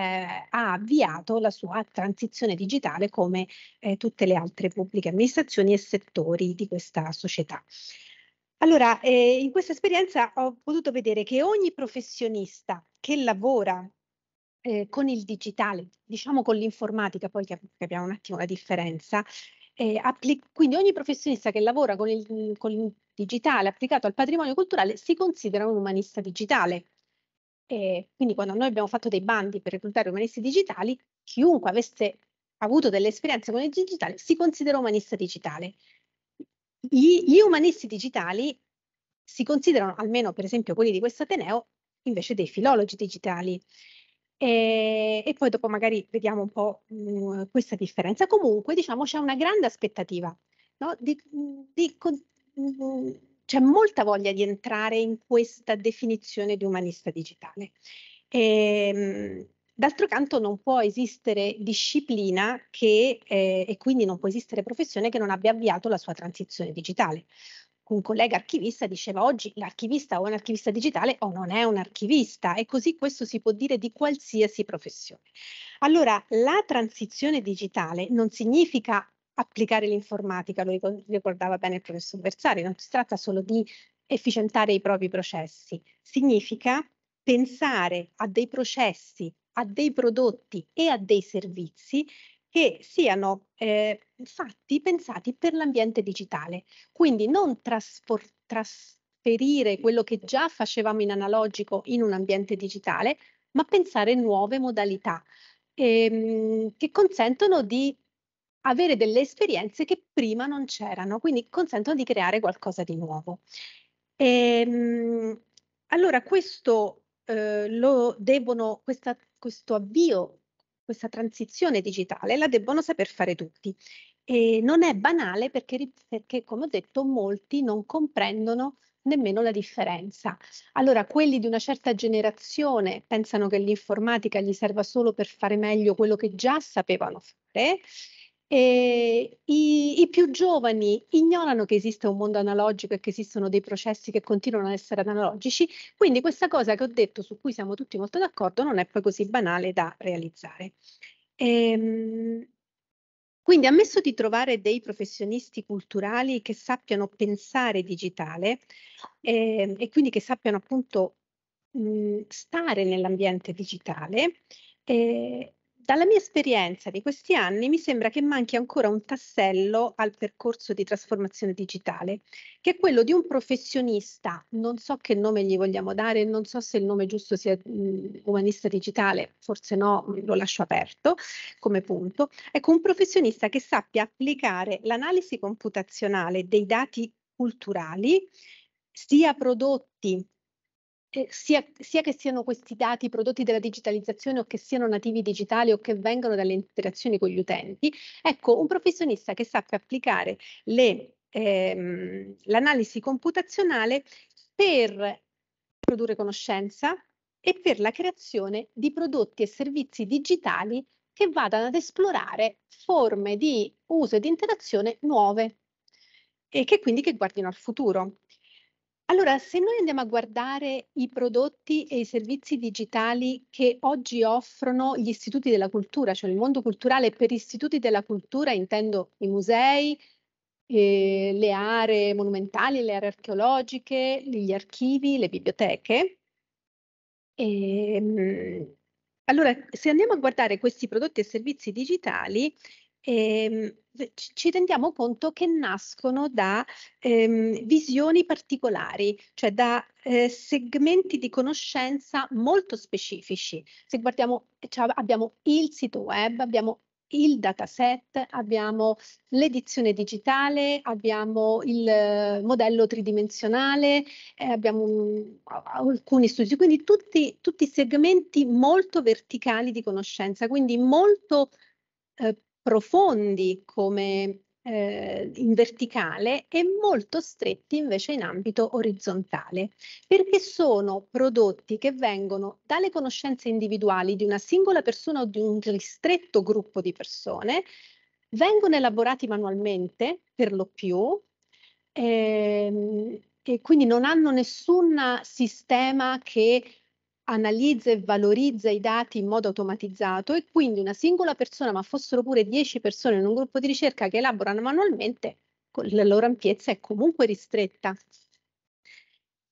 ha avviato la sua transizione digitale come eh, tutte le altre pubbliche amministrazioni e settori di questa società. Allora, eh, in questa esperienza ho potuto vedere che ogni professionista che lavora eh, con il digitale, diciamo con l'informatica, poi capiamo un attimo la differenza, eh, appli- quindi ogni professionista che lavora con il, con il, digitale applicato al patrimonio culturale si considera un umanista digitale. Eh, quindi quando noi abbiamo fatto dei bandi per reclutare umanisti digitali, chiunque avesse avuto delle esperienze con il digitale si considera umanista digitale. Gli, gli umanisti digitali si considerano, almeno per esempio quelli di questo Ateneo, invece dei filologi digitali. E, ehm, e, poi dopo magari vediamo un po' mh, mhmm, questa differenza. Comunque, diciamo, c'è una grande aspettativa, no? di, mhmm, di, mh, mhmm, c'è molta voglia di entrare in questa definizione di umanista digitale. E, ehm, d'altro canto non può esistere disciplina che, eh, e quindi non può esistere professione che non abbia avviato la sua transizione digitale un collega archivista diceva oggi l'archivista o un archivista digitale o non è un archivista e così questo si può dire di qualsiasi professione. Allora la transizione digitale non significa applicare l'informatica, lo ricordava bene il professor Bersari, non si tratta solo di efficientare i propri processi, significa pensare a dei processi, a dei prodotti e a dei servizi che siano eh, fatti, pensati per l'ambiente digitale. Quindi non traspor- trasferire quello che già facevamo in analogico in un ambiente digitale, ma pensare nuove modalità ehm, che consentono di avere delle esperienze che prima non c'erano, quindi consentono di creare qualcosa di nuovo. Ehm, allora, questo, eh, devono, questa, questo avvio questa transizione digitale la debbono saper fare tutti. E non è banale perché, perché, come ho detto, molti non comprendono nemmeno la differenza. Allora, quelli di una certa generazione pensano che l'informatica gli serva solo per fare meglio quello che già sapevano fare e ehm, i, i, più giovani ignorano che esiste un mondo analogico e che esistono dei processi che continuano ad essere analogici, quindi questa cosa che ho detto, su cui siamo tutti molto d'accordo, non è poi così banale da realizzare. Ehm, quindi, ammesso di trovare dei professionisti culturali che sappiano pensare digitale eh, e quindi che sappiano appunto mh, mhmm, stare nell'ambiente digitale, eh, dalla mia esperienza di questi anni mi sembra che manchi ancora un tassello al percorso di trasformazione digitale, che è quello di un professionista, non so che nome gli vogliamo dare, non so se il nome giusto sia mh, mm, umanista digitale, forse no, lo lascio aperto come punto. Ecco, un professionista che sappia applicare l'analisi computazionale dei dati culturali sia prodotti eh, sia, sia, che siano questi dati prodotti della digitalizzazione o che siano nativi digitali o che vengano dalle interazioni con gli utenti, ecco un professionista che sappia applicare le, ehm, l'analisi computazionale per produrre conoscenza e per la creazione di prodotti e servizi digitali che vadano ad esplorare forme di uso e di interazione nuove e che quindi che guardino al futuro. Allora, se noi andiamo a guardare i prodotti e i servizi digitali che oggi offrono gli istituti della cultura, cioè il mondo culturale, per istituti della cultura intendo i musei, eh, le aree monumentali, le aree archeologiche, gli archivi, le biblioteche. E, ehm, allora, se andiamo a guardare questi prodotti e servizi digitali, ehm, ci rendiamo conto che nascono da ehm, visioni particolari, cioè da eh, segmenti di conoscenza molto specifici. Se guardiamo, eh, cioè abbiamo il sito web, abbiamo il dataset, abbiamo l'edizione digitale, abbiamo il modello tridimensionale, eh, abbiamo un, alcuni studi, quindi tutti, tutti segmenti molto verticali di conoscenza, quindi molto eh, profondi come eh, in verticale e molto stretti invece in ambito orizzontale, perché sono prodotti che vengono dalle conoscenze individuali di una singola persona o di un ristretto gruppo di persone, vengono elaborati manualmente per lo più. Ehm, e quindi non hanno nessun sistema che analizza e valorizza i dati in modo automatizzato e quindi una singola persona, ma fossero pure 10 persone in un gruppo di ricerca che elaborano manualmente, la loro ampiezza è comunque ristretta.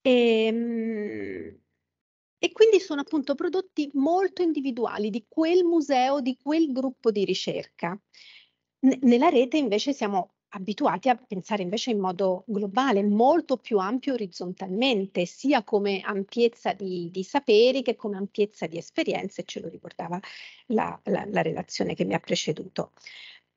E, ehm, e quindi sono appunto prodotti molto individuali di quel museo, di quel gruppo di ricerca. N nella rete invece siamo abituati a pensare invece in modo globale, molto più ampio orizzontalmente, sia come ampiezza di, di saperi che come ampiezza di esperienze, ce lo ricordava la, la, la relazione che mi ha preceduto.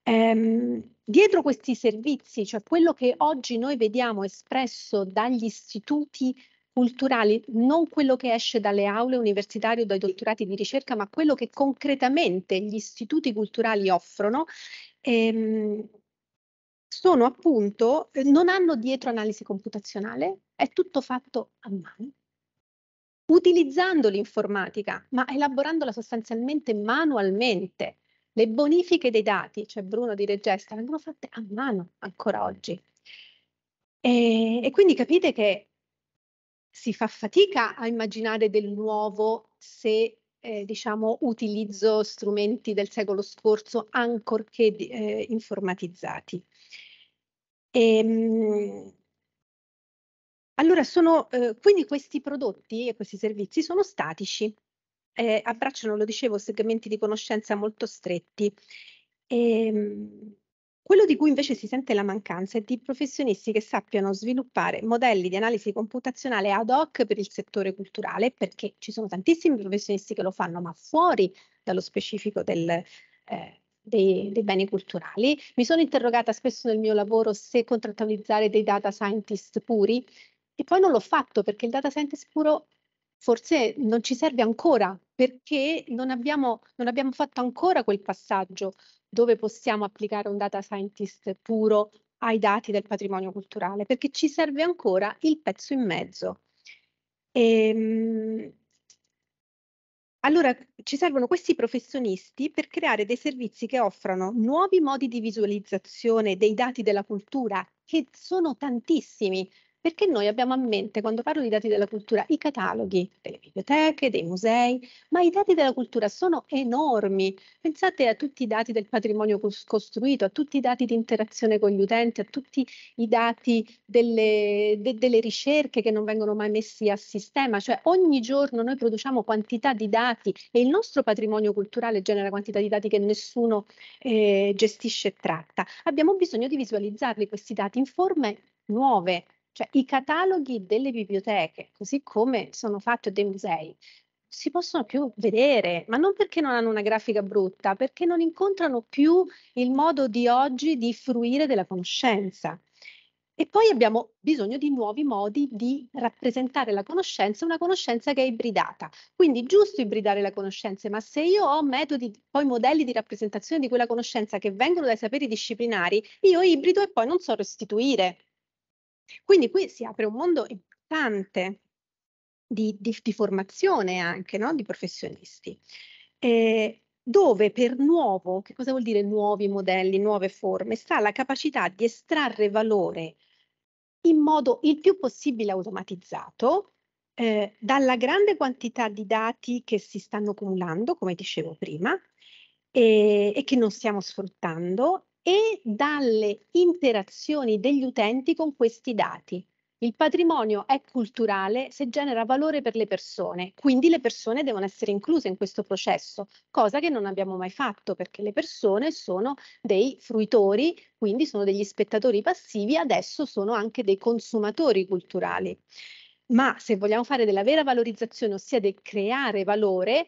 Ehm, dietro questi servizi, cioè quello che oggi noi vediamo espresso dagli istituti culturali, non quello che esce dalle aule universitarie o dai dottorati di ricerca, ma quello che concretamente gli istituti culturali offrono, ehm, sono appunto, non hanno dietro analisi computazionale, è tutto fatto a mano, utilizzando l'informatica, ma elaborandola sostanzialmente manualmente. Le bonifiche dei dati, cioè Bruno di Regesta, vengono fatte a mano ancora oggi. E, e quindi capite che si fa fatica a immaginare del nuovo se eh, diciamo, utilizzo strumenti del secolo scorso ancorché eh, informatizzati. E, ehm, allora, sono, eh, quindi questi prodotti e questi servizi sono statici, eh, abbracciano, lo dicevo, segmenti di conoscenza molto stretti. E, ehm, quello di cui invece si sente la mancanza è di professionisti che sappiano sviluppare modelli di analisi computazionale ad hoc per il settore culturale, perché ci sono tantissimi professionisti che lo fanno, ma fuori dallo specifico del, eh, dei, dei, beni culturali. Mi sono interrogata spesso nel mio lavoro se contrattualizzare dei data scientist puri e poi non l'ho fatto perché il data scientist puro forse non ci serve ancora perché non abbiamo, non abbiamo fatto ancora quel passaggio dove possiamo applicare un data scientist puro ai dati del patrimonio culturale perché ci serve ancora il pezzo in mezzo. E, ehm, allora ci servono questi professionisti per creare dei servizi che offrano nuovi modi di visualizzazione dei dati della cultura, che sono tantissimi, perché noi abbiamo a mente, quando parlo di dati della cultura, i cataloghi delle biblioteche, dei musei, ma i dati della cultura sono enormi. Pensate a tutti i dati del patrimonio costruito, a tutti i dati di interazione con gli utenti, a tutti i dati delle, de, delle ricerche che non vengono mai messi a sistema, cioè ogni giorno noi produciamo quantità di dati e il nostro patrimonio culturale genera quantità di dati che nessuno eh, gestisce e tratta. Abbiamo bisogno di visualizzarli questi dati in forme nuove, cioè i cataloghi delle biblioteche, così come sono fatti dei musei, si possono più vedere, ma non perché non hanno una grafica brutta, perché non incontrano più il modo di oggi di fruire della conoscenza. E poi abbiamo bisogno di nuovi modi di rappresentare la conoscenza, una conoscenza che è ibridata. Quindi giusto ibridare la conoscenza, ma se io ho metodi, poi modelli di rappresentazione di quella conoscenza che vengono dai saperi disciplinari, io ibrido e poi non so restituire quindi qui si apre un mondo importante di, di, di formazione anche, no? di professionisti, eh, dove per nuovo, che cosa vuol dire nuovi modelli, nuove forme, sta la capacità di estrarre valore in modo il più possibile automatizzato eh, dalla grande quantità di dati che si stanno accumulando, come dicevo prima, e, e che non stiamo sfruttando e dalle interazioni degli utenti con questi dati. Il patrimonio è culturale se genera valore per le persone, quindi le persone devono essere incluse in questo processo, cosa che non abbiamo mai fatto perché le persone sono dei fruitori, quindi sono degli spettatori passivi, adesso sono anche dei consumatori culturali. Ma se vogliamo fare della vera valorizzazione, ossia del creare valore,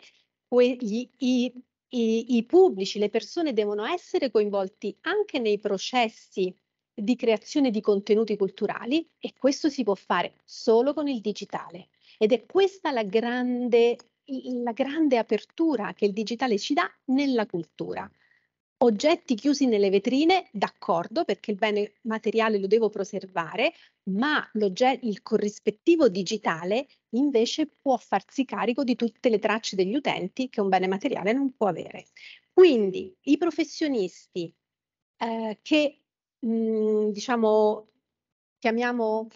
i, i i, i pubblici, le persone devono essere coinvolti anche nei processi di creazione di contenuti culturali e questo si può fare solo con il digitale. Ed è questa la grande, la grande apertura che il digitale ci dà nella cultura. Oggetti chiusi nelle vetrine, d'accordo, perché il bene materiale lo devo preservare, ma il corrispettivo digitale invece può farsi carico di tutte le tracce degli utenti che un bene materiale non può avere. Quindi i professionisti eh, che mh, mm, diciamo chiamiamo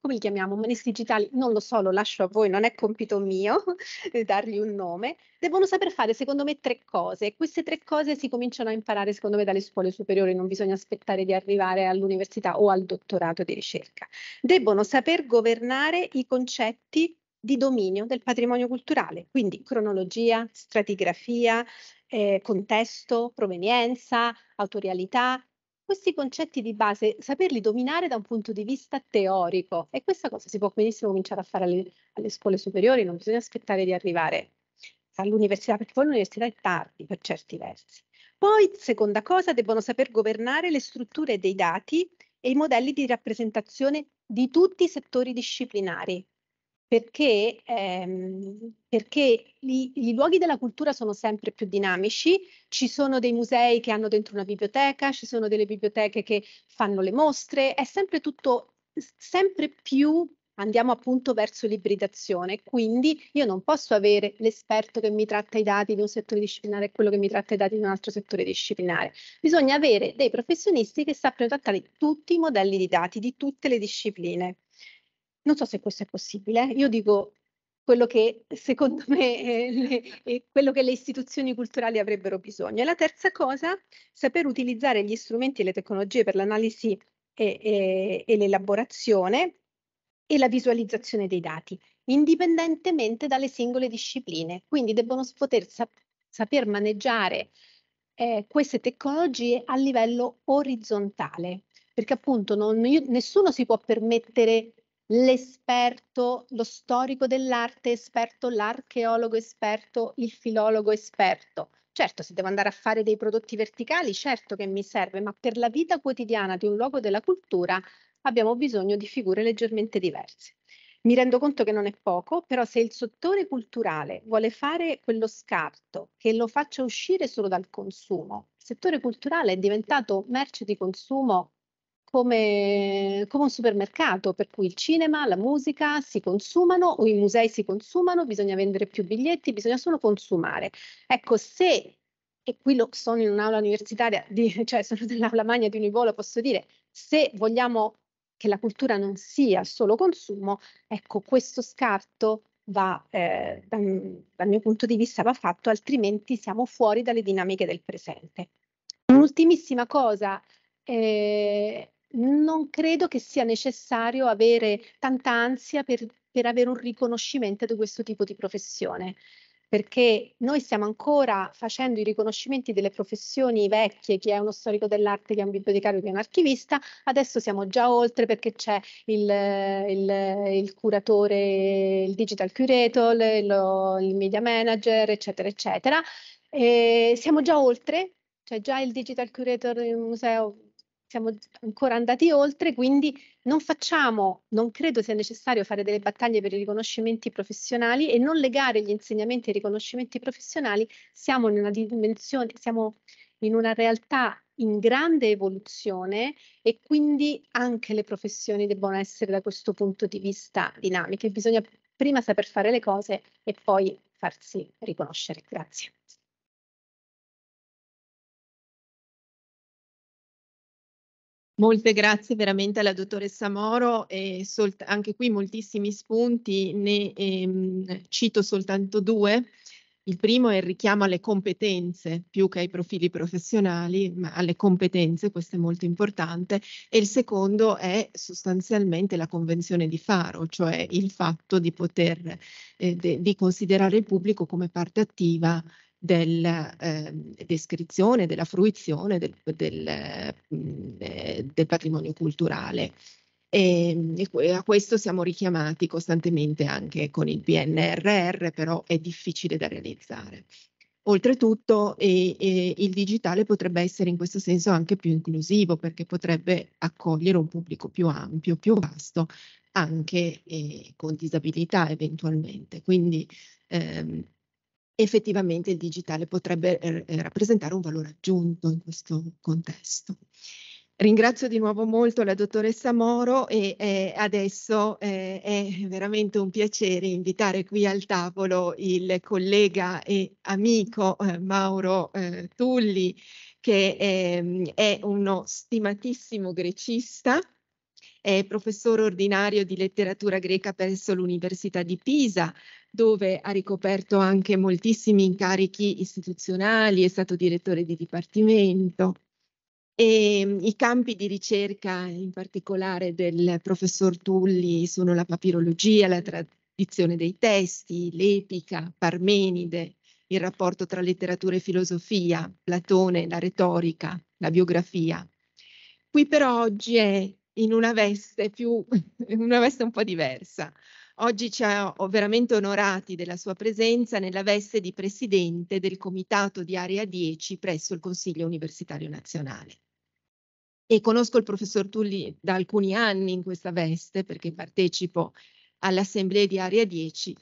come li chiamiamo, maestri digitali, non lo so, lo lascio a voi, non è compito mio dargli un nome, devono saper fare secondo me tre cose. Queste tre cose si cominciano a imparare secondo me dalle scuole superiori, non bisogna aspettare di arrivare all'università o al dottorato di ricerca. Debbono saper governare i concetti di dominio del patrimonio culturale, quindi cronologia, stratigrafia, eh, contesto, provenienza, autorialità, questi concetti di base, saperli dominare da un punto di vista teorico. E questa cosa si può benissimo cominciare a fare alle, alle scuole superiori, non bisogna aspettare di arrivare all'università, perché poi l'università è tardi per certi versi. Poi, seconda cosa, devono saper governare le strutture dei dati e i modelli di rappresentazione di tutti i settori disciplinari perché, ehm, perché i, i, luoghi della cultura sono sempre più dinamici, ci sono dei musei che hanno dentro una biblioteca, ci sono delle biblioteche che fanno le mostre, è sempre tutto, sempre più andiamo appunto verso l'ibridazione, quindi io non posso avere l'esperto che mi tratta i dati di un settore disciplinare e quello che mi tratta i dati di un altro settore disciplinare, bisogna avere dei professionisti che sappiano trattare tutti i modelli di dati di tutte le discipline. Non so se questo è possibile. Io dico quello che secondo me è, eh, le, eh, quello che le istituzioni culturali avrebbero bisogno. E la terza cosa, saper utilizzare gli strumenti e le tecnologie per l'analisi e, e, e l'elaborazione e la visualizzazione dei dati, indipendentemente dalle singole discipline. Quindi debbono poter sap saper maneggiare eh, queste tecnologie a livello orizzontale, perché appunto non, io, nessuno si può permettere l'esperto, lo storico dell'arte esperto, l'archeologo esperto, il filologo esperto. Certo, se devo andare a fare dei prodotti verticali, certo che mi serve, ma per la vita quotidiana di un luogo della cultura abbiamo bisogno di figure leggermente diverse. Mi rendo conto che non è poco, però se il settore culturale vuole fare quello scarto che lo faccia uscire solo dal consumo, il settore culturale è diventato merce di consumo come, come, un supermercato, per cui il cinema, la musica si consumano o i musei si consumano, bisogna vendere più biglietti, bisogna solo consumare. Ecco, se, e qui lo, sono in un'aula universitaria, di, cioè sono nell'aula magna di Univolo, posso dire, se vogliamo che la cultura non sia solo consumo, ecco, questo scarto va, eh, dal, dal mio punto di vista, va fatto, altrimenti siamo fuori dalle dinamiche del presente. Un'ultimissima cosa, eh, non credo che sia necessario avere tanta ansia per, per avere un riconoscimento di questo tipo di professione perché noi stiamo ancora facendo i riconoscimenti delle professioni vecchie, chi è uno storico dell'arte, chi è un bibliotecario, chi è un archivista, adesso siamo già oltre perché c'è il, il, il curatore, il digital curator, lo, il media manager, eccetera, eccetera. E siamo già oltre, c'è cioè già il digital curator del museo siamo ancora andati oltre, quindi non facciamo, non credo sia necessario fare delle battaglie per i riconoscimenti professionali e non legare gli insegnamenti ai riconoscimenti professionali, siamo in una dimensione, siamo in una realtà in grande evoluzione e quindi anche le professioni debbono essere da questo punto di vista dinamiche. Bisogna prima saper fare le cose e poi farsi riconoscere. Grazie.
Molte grazie veramente alla dottoressa Moro, e solt- anche qui moltissimi spunti, ne ehm, cito soltanto due. Il primo è il richiamo alle competenze più che ai profili professionali, ma alle competenze, questo è molto importante, e il secondo è sostanzialmente la convenzione di Faro, cioè il fatto di poter eh, de- di considerare il pubblico come parte attiva della eh, descrizione, della fruizione del, del, eh, del patrimonio culturale. Ehm, e, e, a questo siamo richiamati costantemente anche con il PNRR, però è difficile da realizzare. Oltretutto e, e il digitale potrebbe essere in questo senso anche più inclusivo perché potrebbe accogliere un pubblico più ampio, più vasto, anche eh, con disabilità eventualmente. Quindi ehm, effettivamente il digitale potrebbe eh, eh, rappresentare un valore aggiunto in questo contesto. Ringrazio di nuovo molto la dottoressa Moro e eh, adesso eh, è veramente un piacere invitare qui al tavolo il collega e amico eh, Mauro eh, Tulli che ehm, è uno stimatissimo grecista, è professore ordinario di letteratura greca presso l'Università di Pisa, dove ha ricoperto anche moltissimi incarichi istituzionali, è stato direttore di dipartimento. E mm, I campi di ricerca, in particolare del professor Tulli, sono la papirologia, la tradizione dei testi, l'epica, Parmenide, il rapporto tra letteratura e filosofia, Platone, la retorica, la biografia. Qui però oggi è in una veste più una veste un po' diversa. Oggi ci ha veramente onorati della sua presenza nella veste di presidente del Comitato di Area 10 presso il Consiglio Universitario Nazionale. E conosco il professor Tulli da alcuni anni in questa veste perché partecipo all'Assemblea di Area 10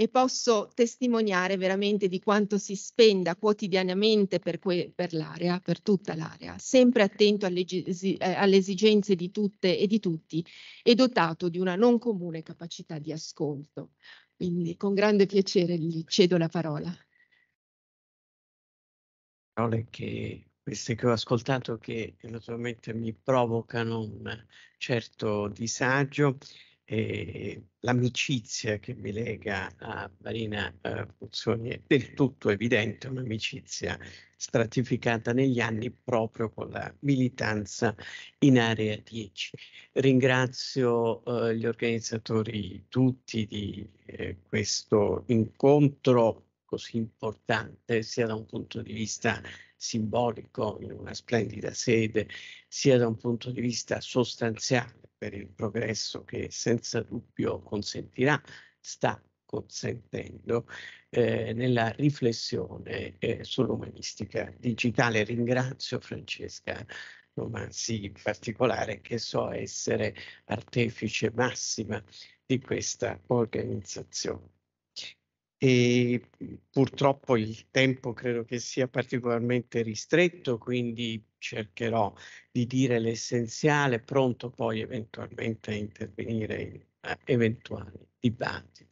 e posso testimoniare veramente di quanto si spenda quotidianamente per, que- per l'area, per tutta l'area, sempre attento alle, gesi- eh, alle esigenze di tutte e di tutti e dotato di una non comune capacità di ascolto. Quindi con grande piacere gli cedo la parola.
Parole che queste che ho ascoltato che naturalmente mi provocano un certo disagio e l'amicizia che mi lega a Marina eh, Funzioni è del tutto evidente, un'amicizia stratificata negli anni proprio con la militanza in area 10. Ringrazio eh, gli organizzatori tutti di eh, questo incontro così importante sia da un punto di vista simbolico in una splendida sede, sia da un punto di vista sostanziale per il progresso che senza dubbio consentirà, sta consentendo eh, nella riflessione eh, sull'umanistica digitale. Ringrazio Francesca Romanzi in particolare che so essere artefice massima di questa organizzazione. E purtroppo il tempo credo che sia particolarmente ristretto, quindi cercherò di dire l'essenziale, pronto poi eventualmente a intervenire in eh, eventuali dibattiti.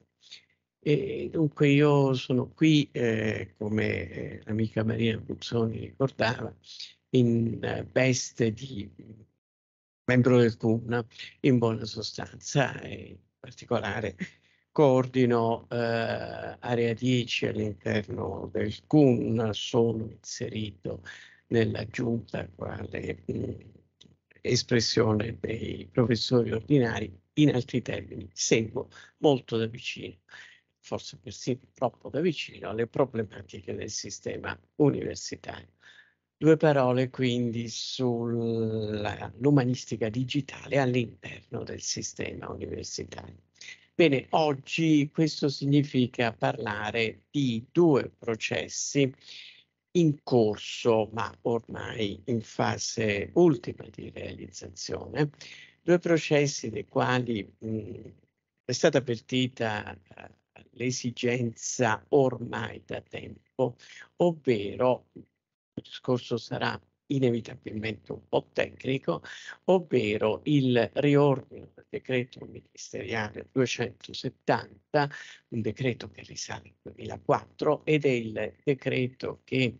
E dunque io sono qui, eh, come eh, l'amica Maria Buzzoni ricordava, in eh, veste di membro del CUN, in buona sostanza, e in particolare coordino area 10 all'interno del CUN, sono inserito nella giunta quale eh, espressione dei professori ordinari, in altri termini seguo molto da vicino, forse persino troppo da vicino, le problematiche del sistema universitario. Due parole quindi sull'umanistica digitale all'interno del sistema universitario. Bene, oggi questo significa parlare di due processi in corso, ma ormai in fase ultima di realizzazione, due processi dei quali mh, è stata avvertita eh, l'esigenza ormai da tempo, ovvero, il discorso sarà inevitabilmente un po' tecnico, ovvero il riordino del decreto ministeriale 270, un decreto che risale al 2004 ed è il decreto che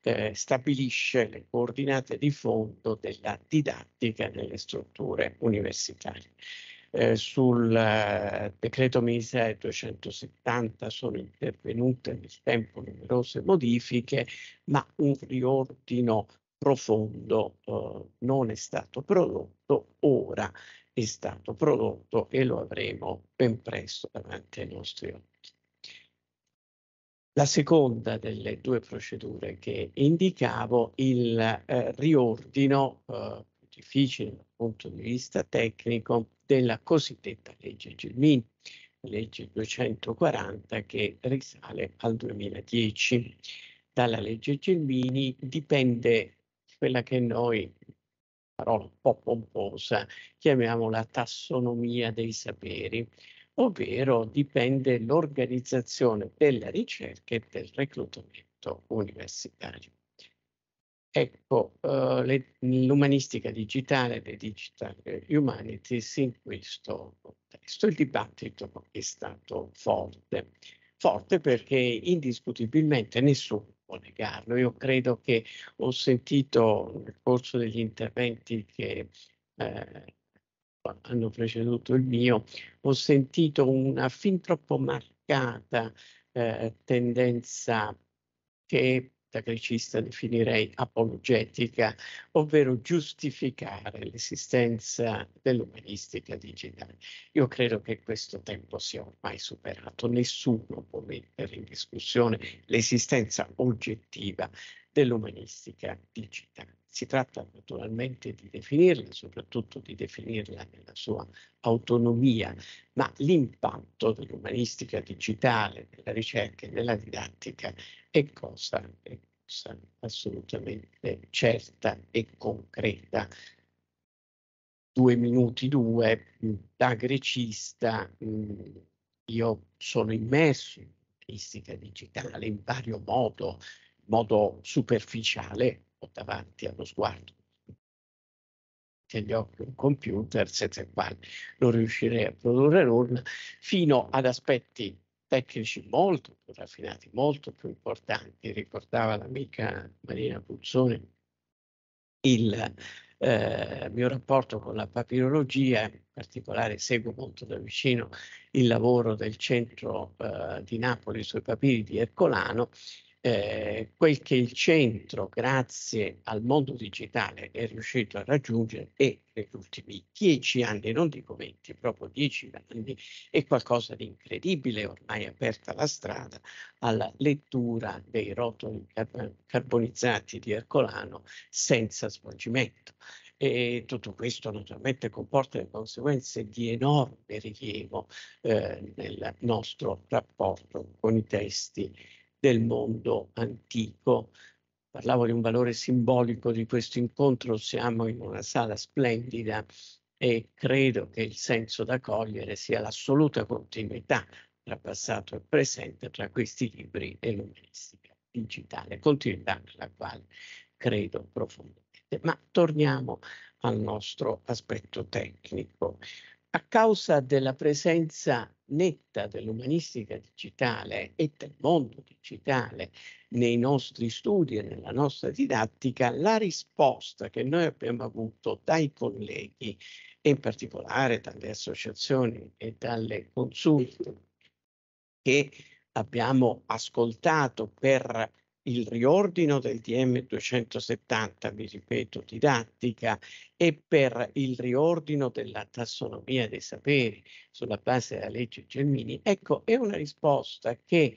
eh, stabilisce le coordinate di fondo della didattica nelle strutture universitarie. Eh, sul eh, decreto ministeriale 270 sono intervenute nel tempo numerose modifiche, ma un riordino profondo eh, non è stato prodotto, ora è stato prodotto e lo avremo ben presto davanti ai nostri occhi. La seconda delle due procedure che indicavo, il eh, riordino eh, difficile dal punto di vista tecnico della cosiddetta legge Gelmini, legge 240 che risale al 2010. Dalla legge Gelmini dipende quella che noi, parola un po' pomposa, chiamiamo la tassonomia dei saperi, ovvero dipende l'organizzazione della ricerca e del reclutamento universitario. Ecco, uh, le, l'umanistica digitale, le digital humanities in questo contesto. Il dibattito è stato forte, forte perché indiscutibilmente nessuno può negarlo. Io credo che ho sentito nel corso degli interventi che eh, hanno preceduto il mio, ho sentito una fin troppo marcata eh, tendenza che tecnicista definirei apologetica, ovvero giustificare l'esistenza dell'umanistica digitale. Io credo che questo tempo sia ormai superato, nessuno può mettere in discussione l'esistenza oggettiva dell'umanistica digitale. Si tratta naturalmente di definirla, soprattutto di definirla nella sua autonomia, ma l'impatto dell'umanistica digitale, della ricerca e della didattica è cosa, è cosa assolutamente certa e concreta. Due minuti due, da grecista, io sono immerso in umanistica digitale in vario modo, modo superficiale o davanti allo sguardo degli occhi un computer senza il quale non riuscirei a produrre nulla fino ad aspetti tecnici molto più raffinati, molto più importanti. Ricordava l'amica Marina Pulzone il eh, mio rapporto con la papirologia, in particolare seguo molto da vicino il lavoro del centro eh, di Napoli sui papiri di Ercolano eh, quel che il centro, grazie al mondo digitale, è riuscito a raggiungere e negli ultimi dieci anni, non dico venti, proprio dieci anni, è qualcosa di incredibile, ormai aperta la strada alla lettura dei rotoli carbonizzati di Ercolano senza svolgimento. E tutto questo naturalmente comporta le conseguenze di enorme rilievo eh, nel nostro rapporto con i testi del mondo antico. Parlavo di un valore simbolico di questo incontro, siamo in una sala splendida e credo che il senso da cogliere sia l'assoluta continuità tra passato e presente tra questi libri e l'umanistica digitale, continuità nella quale credo profondamente. Ma torniamo al nostro aspetto tecnico. A causa della presenza netta dell'umanistica digitale e del mondo digitale nei nostri studi e nella nostra didattica, la risposta che noi abbiamo avuto dai colleghi e in particolare dalle associazioni e dalle consulte che abbiamo ascoltato per il riordino del DM 270, vi ripeto, didattica e per il riordino della tassonomia dei saperi sulla base della legge Gelmini, ecco, è una risposta che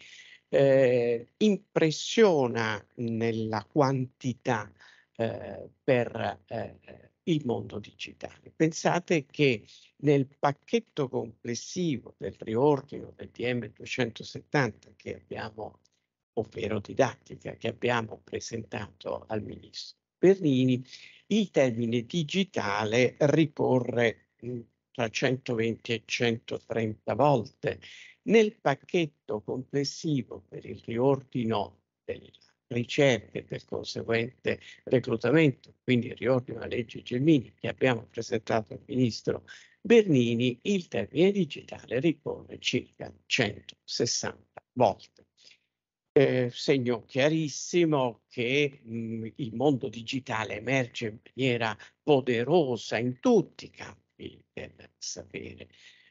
eh, impressiona nella quantità eh, per eh, il mondo digitale. Pensate che nel pacchetto complessivo del riordino del DM 270 che abbiamo ovvero didattica, che abbiamo presentato al ministro Bernini, il termine digitale ricorre mm, tra 120 e 130 volte nel pacchetto complessivo per il riordino della ricerca e del conseguente reclutamento, quindi il riordino della legge Gelmini che abbiamo presentato al ministro Bernini, il termine digitale ricorre circa 160 volte eh, segno chiarissimo che mh, mm, il mondo digitale emerge in maniera poderosa in tutti i campi del sapere,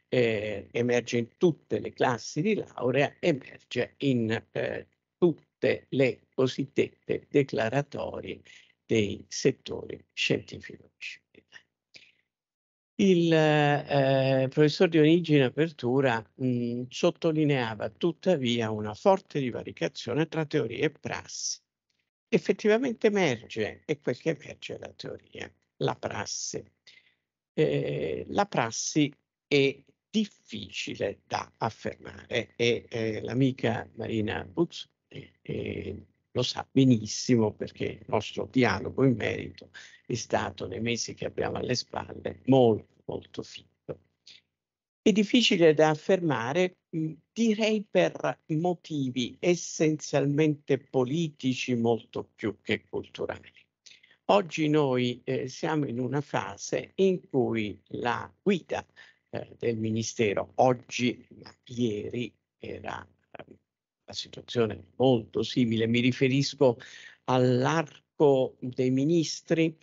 eh, emerge in tutte le classi di laurea, emerge in eh, tutte le cosiddette declaratorie dei settori scientifici. Il eh, professor Dionigi in apertura mh, mm, sottolineava tuttavia una forte divaricazione tra teoria e prassi. Effettivamente emerge, e quel che emerge è la teoria, la prassi. Eh, la prassi è difficile da affermare e eh, l'amica Marina Buzzoni eh, eh, lo sa benissimo perché il nostro dialogo in merito è stato nei mesi che abbiamo alle spalle molto molto fitto. È difficile da affermare, direi per motivi essenzialmente politici molto più che culturali. Oggi noi eh, siamo in una fase in cui la guida eh, del Ministero, oggi ma ieri era la situazione è molto simile, mi riferisco all'arco dei ministri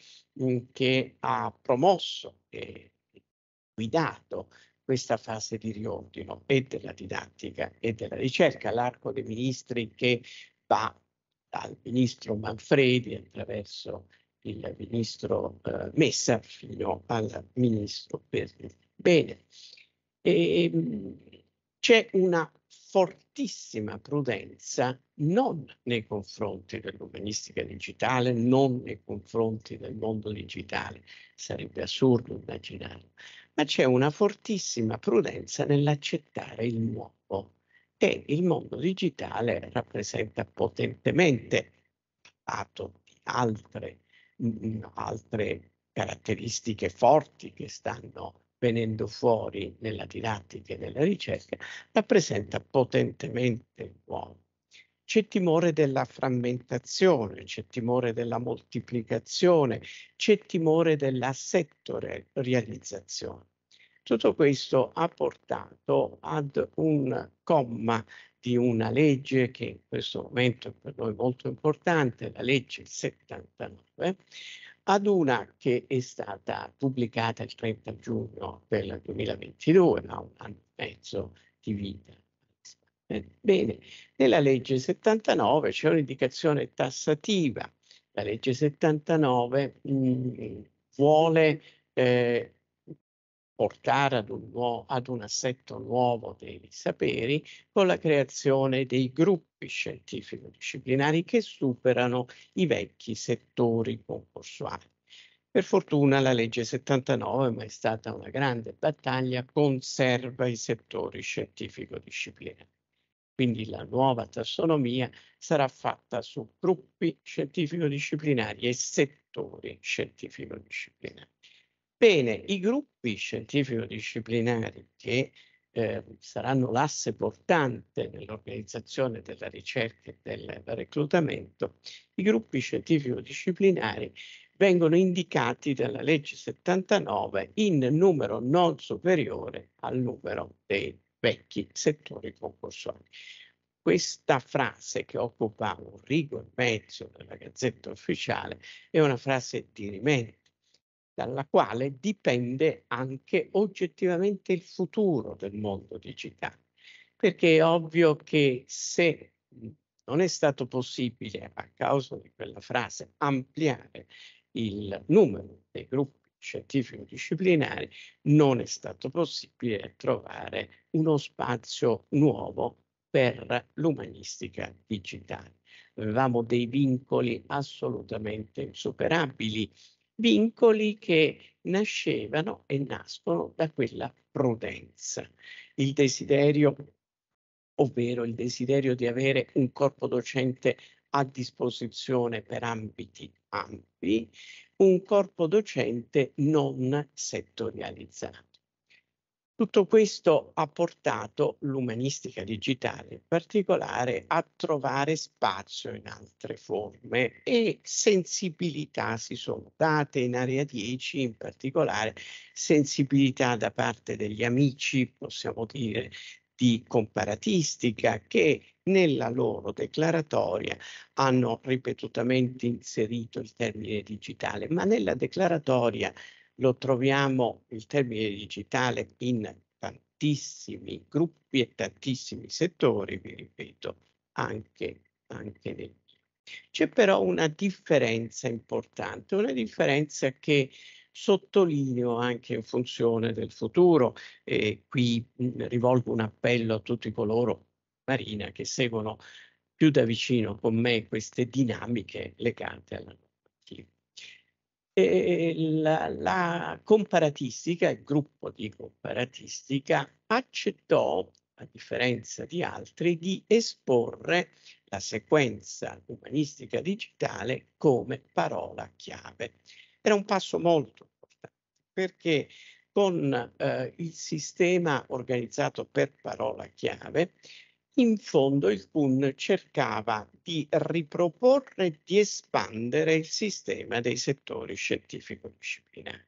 mm, che ha promosso e guidato questa fase di riordino e della didattica e della ricerca, l'arco dei ministri che va dal ministro Manfredi attraverso il ministro eh, Messa fino al ministro Berni. Bene, e, ehm, c'è una fortissima prudenza non nei confronti dell'umanistica digitale, non nei confronti del mondo digitale, sarebbe assurdo immaginarlo, ma c'è una fortissima prudenza nell'accettare il nuovo e il mondo digitale rappresenta potentemente, dato di altre, mh, mm, mm, altre caratteristiche forti che stanno venendo fuori nella didattica e nella ricerca, rappresenta potentemente l'uomo. C'è timore della frammentazione, c'è timore della moltiplicazione, c'è timore della settorializzazione. Tutto questo ha portato ad un comma di una legge che in questo momento è per noi molto importante, la legge 79, ad una che è stata pubblicata il 30 giugno del 2022, ma un anno e mezzo di vita. Eh, bene, nella legge 79 c'è un'indicazione tassativa. La legge 79 mh, mm, vuole eh, portare ad un, nuovo, ad un assetto nuovo dei saperi con la creazione dei gruppi scientifico-disciplinari che superano i vecchi settori concorsuali. Per fortuna la legge 79, ma è stata una grande battaglia, conserva i settori scientifico-disciplinari. Quindi la nuova tassonomia sarà fatta su gruppi scientifico-disciplinari e settori scientifico-disciplinari. Bene, i gruppi scientifico-disciplinari che eh, saranno l'asse portante nell'organizzazione della ricerca e del reclutamento, i gruppi scientifico-disciplinari vengono indicati dalla legge 79 in numero non superiore al numero dei vecchi settori concorsuali. Questa frase che occupa un rigo e mezzo della Gazzetta Ufficiale è una frase di dirimente dalla quale dipende anche oggettivamente il futuro del mondo digitale. Perché è ovvio che se non è stato possibile, a causa di quella frase, ampliare il numero dei gruppi scientifico-disciplinari, non è stato possibile trovare uno spazio nuovo per l'umanistica digitale. Avevamo dei vincoli assolutamente insuperabili vincoli che nascevano e nascono da quella prudenza. Il desiderio, ovvero il desiderio di avere un corpo docente a disposizione per ambiti ampi, un corpo docente non settorializzato. Tutto questo ha portato l'umanistica digitale in particolare a trovare spazio in altre forme e sensibilità si sono date in area 10 in particolare, sensibilità da parte degli amici, possiamo dire, di comparatistica che nella loro declaratoria hanno ripetutamente inserito il termine digitale, ma nella declaratoria lo troviamo il termine digitale in tantissimi gruppi e tantissimi settori, vi ripeto, anche, anche negli. C'è però una differenza importante, una differenza che sottolineo anche in funzione del futuro e qui mh, mm, rivolgo un appello a tutti coloro, Marina, che seguono più da vicino con me queste dinamiche legate alla normativa eh, la, la comparatistica, il gruppo di comparatistica, accettò, a differenza di altri, di esporre la sequenza umanistica digitale come parola chiave. Era un passo molto importante perché con eh, il sistema organizzato per parola chiave in fondo il PUN cercava di riproporre e di espandere il sistema dei settori scientifico-disciplinari.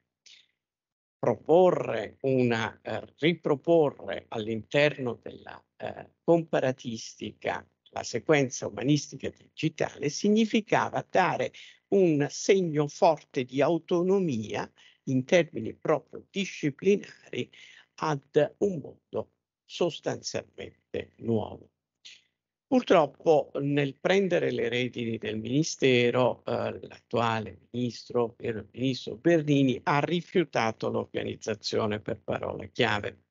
Proporre una, eh, riproporre all'interno della eh, comparatistica la sequenza umanistica digitale significava dare un segno forte di autonomia in termini proprio disciplinari ad un mondo sostanzialmente niente nuovo. Purtroppo nel prendere le redini del Ministero, eh, l'attuale ministro, il ministro Bernini ha rifiutato l'organizzazione per parola chiave,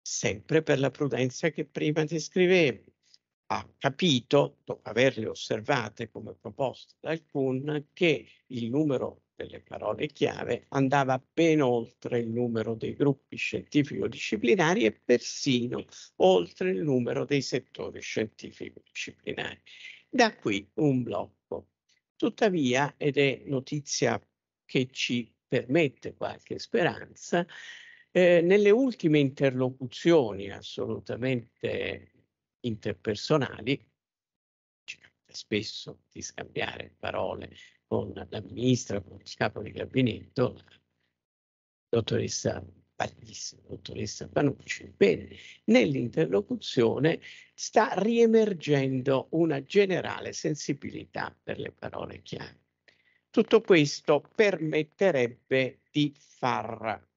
sempre per la prudenza che prima descrivevo. Ha capito, dopo averle osservate come proposte da alcun, che il numero delle parole chiave, andava ben oltre il numero dei gruppi scientifico-disciplinari e persino oltre il numero dei settori scientifico-disciplinari. Da qui un blocco. Tuttavia, ed è notizia che ci permette qualche speranza, eh, nelle ultime interlocuzioni assolutamente interpersonali, ci capita spesso di scambiare parole con la ministra, con il capo di gabinetto, dottoressa bellissima dottoressa Panucci. Bene, nell'interlocuzione sta riemergendo una generale sensibilità per le parole chiave. Tutto questo permetterebbe di far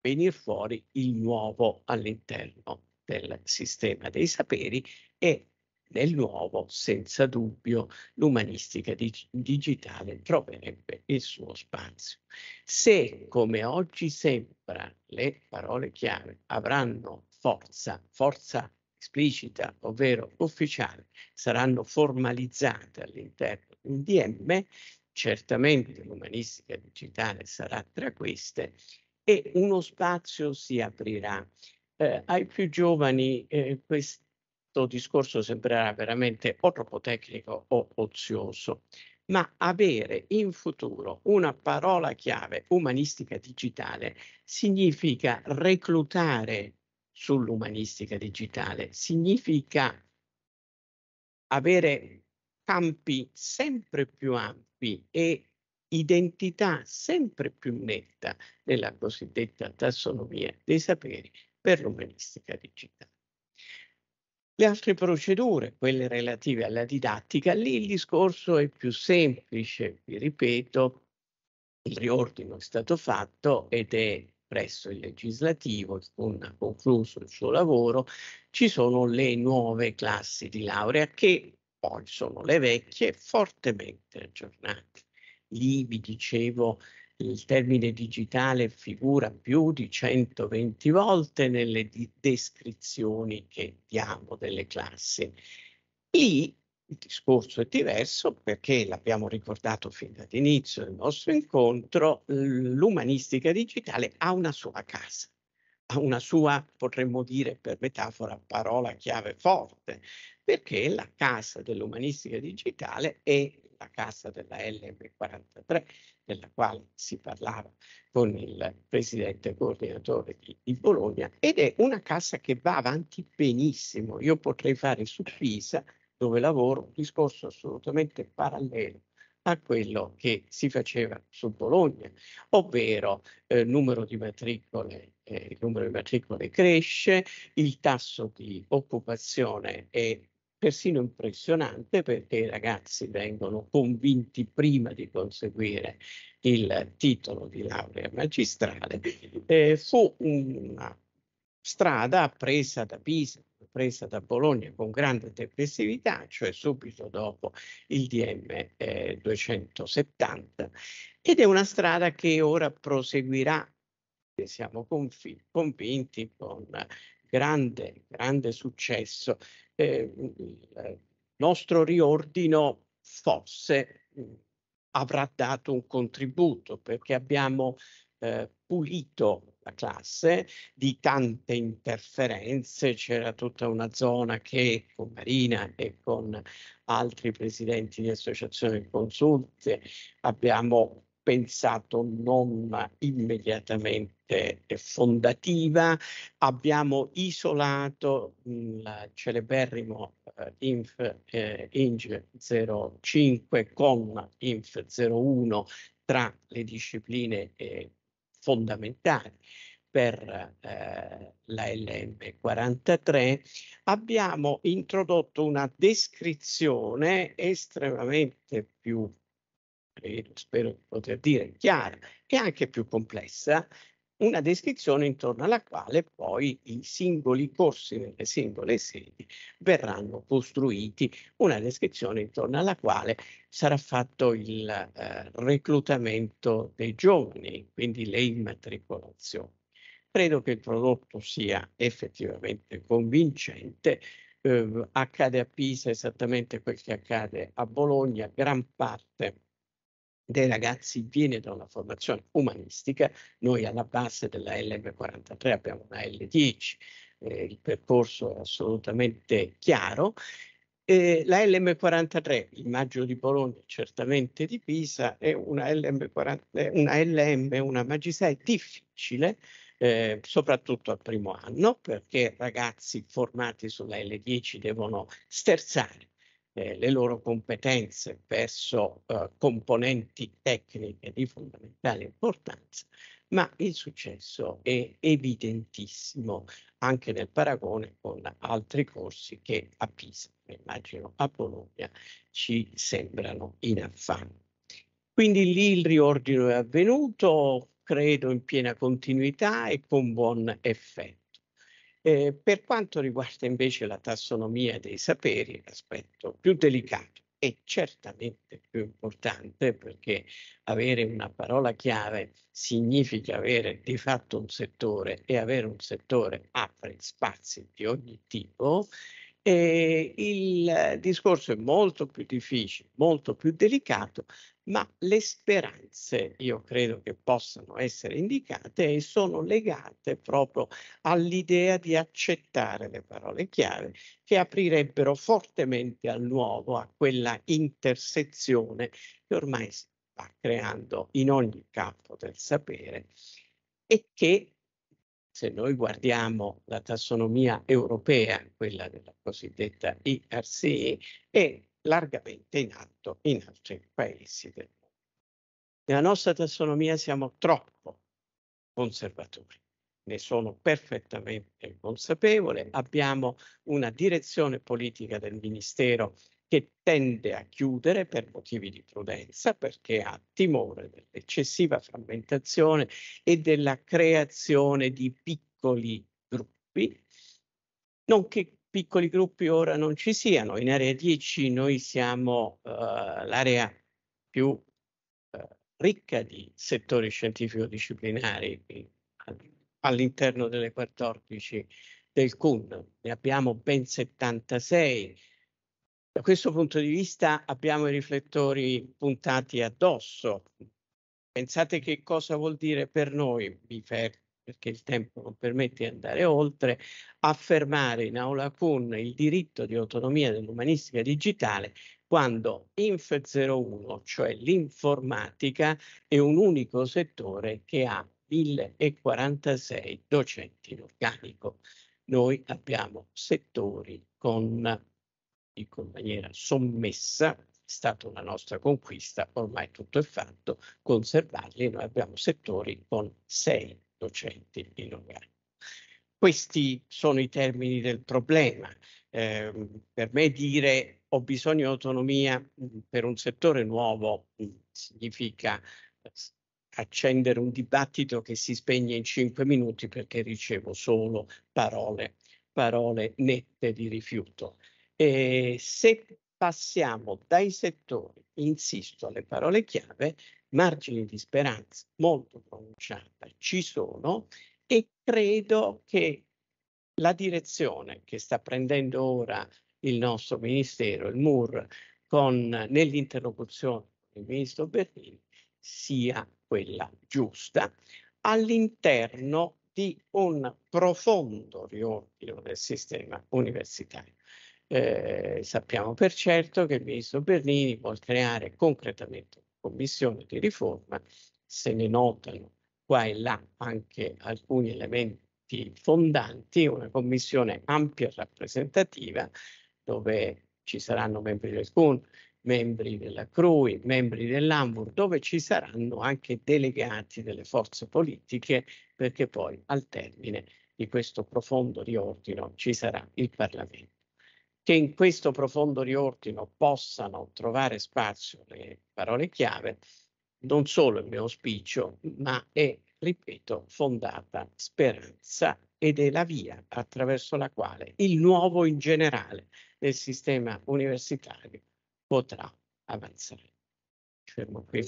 venire fuori il nuovo all'interno del sistema dei saperi e nel nuovo, senza dubbio, l'umanistica dig- digitale troverebbe il suo spazio. Se, come oggi sembra, le parole chiave avranno forza, forza esplicita, ovvero ufficiale, saranno formalizzate all'interno di un DM, certamente l'umanistica digitale sarà tra queste e uno spazio si aprirà. Eh, ai più giovani eh, quest- questo discorso sembrerà veramente o troppo tecnico o ozioso, ma avere in futuro una parola chiave umanistica digitale significa reclutare sull'umanistica digitale, significa avere campi sempre più ampi e identità sempre più netta nella cosiddetta tassonomia dei saperi per l'umanistica digitale. Le altre procedure, quelle relative alla didattica, lì il discorso è più semplice, vi ripeto, il riordino è stato fatto ed è presso il legislativo, ha concluso il suo lavoro, ci sono le nuove classi di laurea che poi sono le vecchie fortemente aggiornate. Lì vi dicevo il termine digitale figura più di 120 volte nelle di- descrizioni che diamo delle classi. Lì il discorso è diverso perché l'abbiamo ricordato fin dall'inizio del nostro incontro, l'umanistica digitale ha una sua casa, ha una sua, potremmo dire per metafora, parola chiave forte, perché la casa dell'umanistica digitale è la casa della LM43, della quale si parlava con il presidente coordinatore di, di, Bologna ed è una cassa che va avanti benissimo. Io potrei fare su Pisa, dove lavoro, un discorso assolutamente parallelo a quello che si faceva su Bologna, ovvero eh, numero di matricole, eh, il numero di matricole cresce, il tasso di occupazione è persino impressionante perché i ragazzi vengono convinti prima di conseguire il titolo di laurea magistrale. Eh, fu una strada presa da Pisa, presa da Bologna con grande tempestività, cioè subito dopo il DM eh, 270, ed è una strada che ora proseguirà, ne siamo confi- convinti, con grande, grande successo eh, il mm, mm, eh, nostro riordino forse mm, avrà dato un contributo perché abbiamo eh, pulito la classe di tante interferenze, c'era tutta una zona che con Marina e con altri presidenti di associazioni di consulte abbiamo pensato non immediatamente parte fondativa, abbiamo isolato il mm, celeberrimo eh, INF eh, ING 05 con INF 01 tra le discipline eh, fondamentali per eh, la LM43 abbiamo introdotto una descrizione estremamente più eh, spero di poter dire chiara e anche più complessa una descrizione intorno alla quale poi i singoli corsi nelle singole sedi verranno costruiti, una descrizione intorno alla quale sarà fatto il eh, reclutamento dei giovani, quindi le immatricolazioni. Credo che il prodotto sia effettivamente convincente. Eh, accade a Pisa esattamente quel che accade a Bologna, gran parte dei ragazzi viene da una formazione umanistica. Noi alla base della LM43 abbiamo una L10, eh, il percorso è assolutamente chiaro. Eh, la LM43, il maggio di Bologna, certamente di Pisa, è una LM, una, LM, una magistra difficile, eh, soprattutto al primo anno, perché ragazzi formati sulla L10 devono sterzare eh, le loro competenze verso eh, componenti tecniche di fondamentale importanza, ma il successo è evidentissimo anche nel paragone con altri corsi che a Pisa, immagino a Bologna, ci sembrano in affanno. Quindi lì il riordino è avvenuto, credo in piena continuità e con buon effetto. Eh, per quanto riguarda invece la tassonomia dei saperi, l'aspetto più delicato e certamente più importante perché avere una parola chiave significa avere di fatto un settore e avere un settore apre spazi di ogni tipo. E il discorso è molto più difficile, molto più delicato, ma le speranze io credo che possano essere indicate e sono legate proprio all'idea di accettare le parole chiave che aprirebbero fortemente al nuovo, a quella intersezione che ormai si sta creando in ogni campo del sapere e che se noi guardiamo la tassonomia europea, quella della cosiddetta IRC, è largamente in alto in altri paesi del mondo. Nella nostra tassonomia siamo troppo conservatori, ne sono perfettamente consapevole, abbiamo una direzione politica del Ministero che tende a chiudere per motivi di prudenza perché ha timore dell'eccessiva frammentazione e della creazione di piccoli gruppi, nonché piccoli gruppi ora non ci siano. In area 10 noi siamo uh, l'area più uh, ricca di settori scientifico-disciplinari all'interno delle 14 del CUN. Ne abbiamo ben 76. Da questo punto di vista abbiamo i riflettori puntati addosso. Pensate che cosa vuol dire per noi, Bifer, perché il tempo non permette di andare oltre, affermare in aula con il diritto di autonomia dell'umanistica digitale quando Inf01, cioè l'informatica, è un unico settore che ha 1046 docenti in organico. Noi abbiamo settori con, dico in maniera sommessa, è stata una nostra conquista, ormai tutto è fatto, conservarli. Noi abbiamo settori con sei docenti in organico. Questi sono i termini del problema. Eh, per me dire ho bisogno di autonomia mm, per un settore nuovo mm, significa accendere un dibattito che si spegne in cinque minuti perché ricevo solo parole, parole nette di rifiuto. E se passiamo dai settori, insisto, alle parole chiave, margini di speranza molto pronunciata ci sono e credo che la direzione che sta prendendo ora il nostro ministero, il MUR, con, nell'interlocuzione con il ministro Berlini sia quella giusta all'interno di un profondo riordino del sistema universitario. Eh, sappiamo per certo che il ministro Bernini vuol creare concretamente una commissione di riforma, se ne notano qua e là anche alcuni elementi fondanti, una commissione ampia e rappresentativa dove ci saranno membri del CUN, membri della CRUI, membri dell'AMBUR, dove ci saranno anche delegati delle forze politiche, perché poi al termine di questo profondo riordino ci sarà il Parlamento che in questo profondo riordino possano trovare spazio le parole chiave, non solo il mio auspicio, ma è, ripeto, fondata speranza ed è la via attraverso la quale il nuovo in generale del sistema universitario potrà avanzare.
Fermo qui.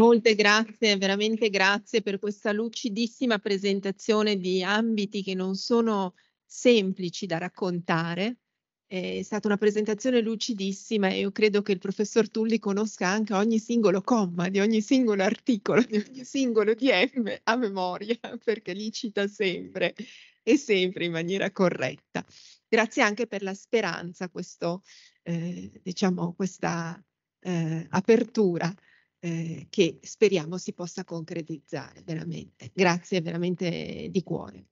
Molte grazie, veramente grazie per questa lucidissima presentazione di ambiti che non sono semplici da raccontare. È stata una presentazione lucidissima e io credo che il professor Tulli conosca anche ogni singolo comma di ogni singolo articolo, di ogni singolo DM a memoria, perché li cita sempre e sempre in maniera corretta. Grazie anche per la speranza, questo, eh, diciamo, questa eh, apertura eh, che speriamo si possa concretizzare veramente. Grazie veramente di cuore.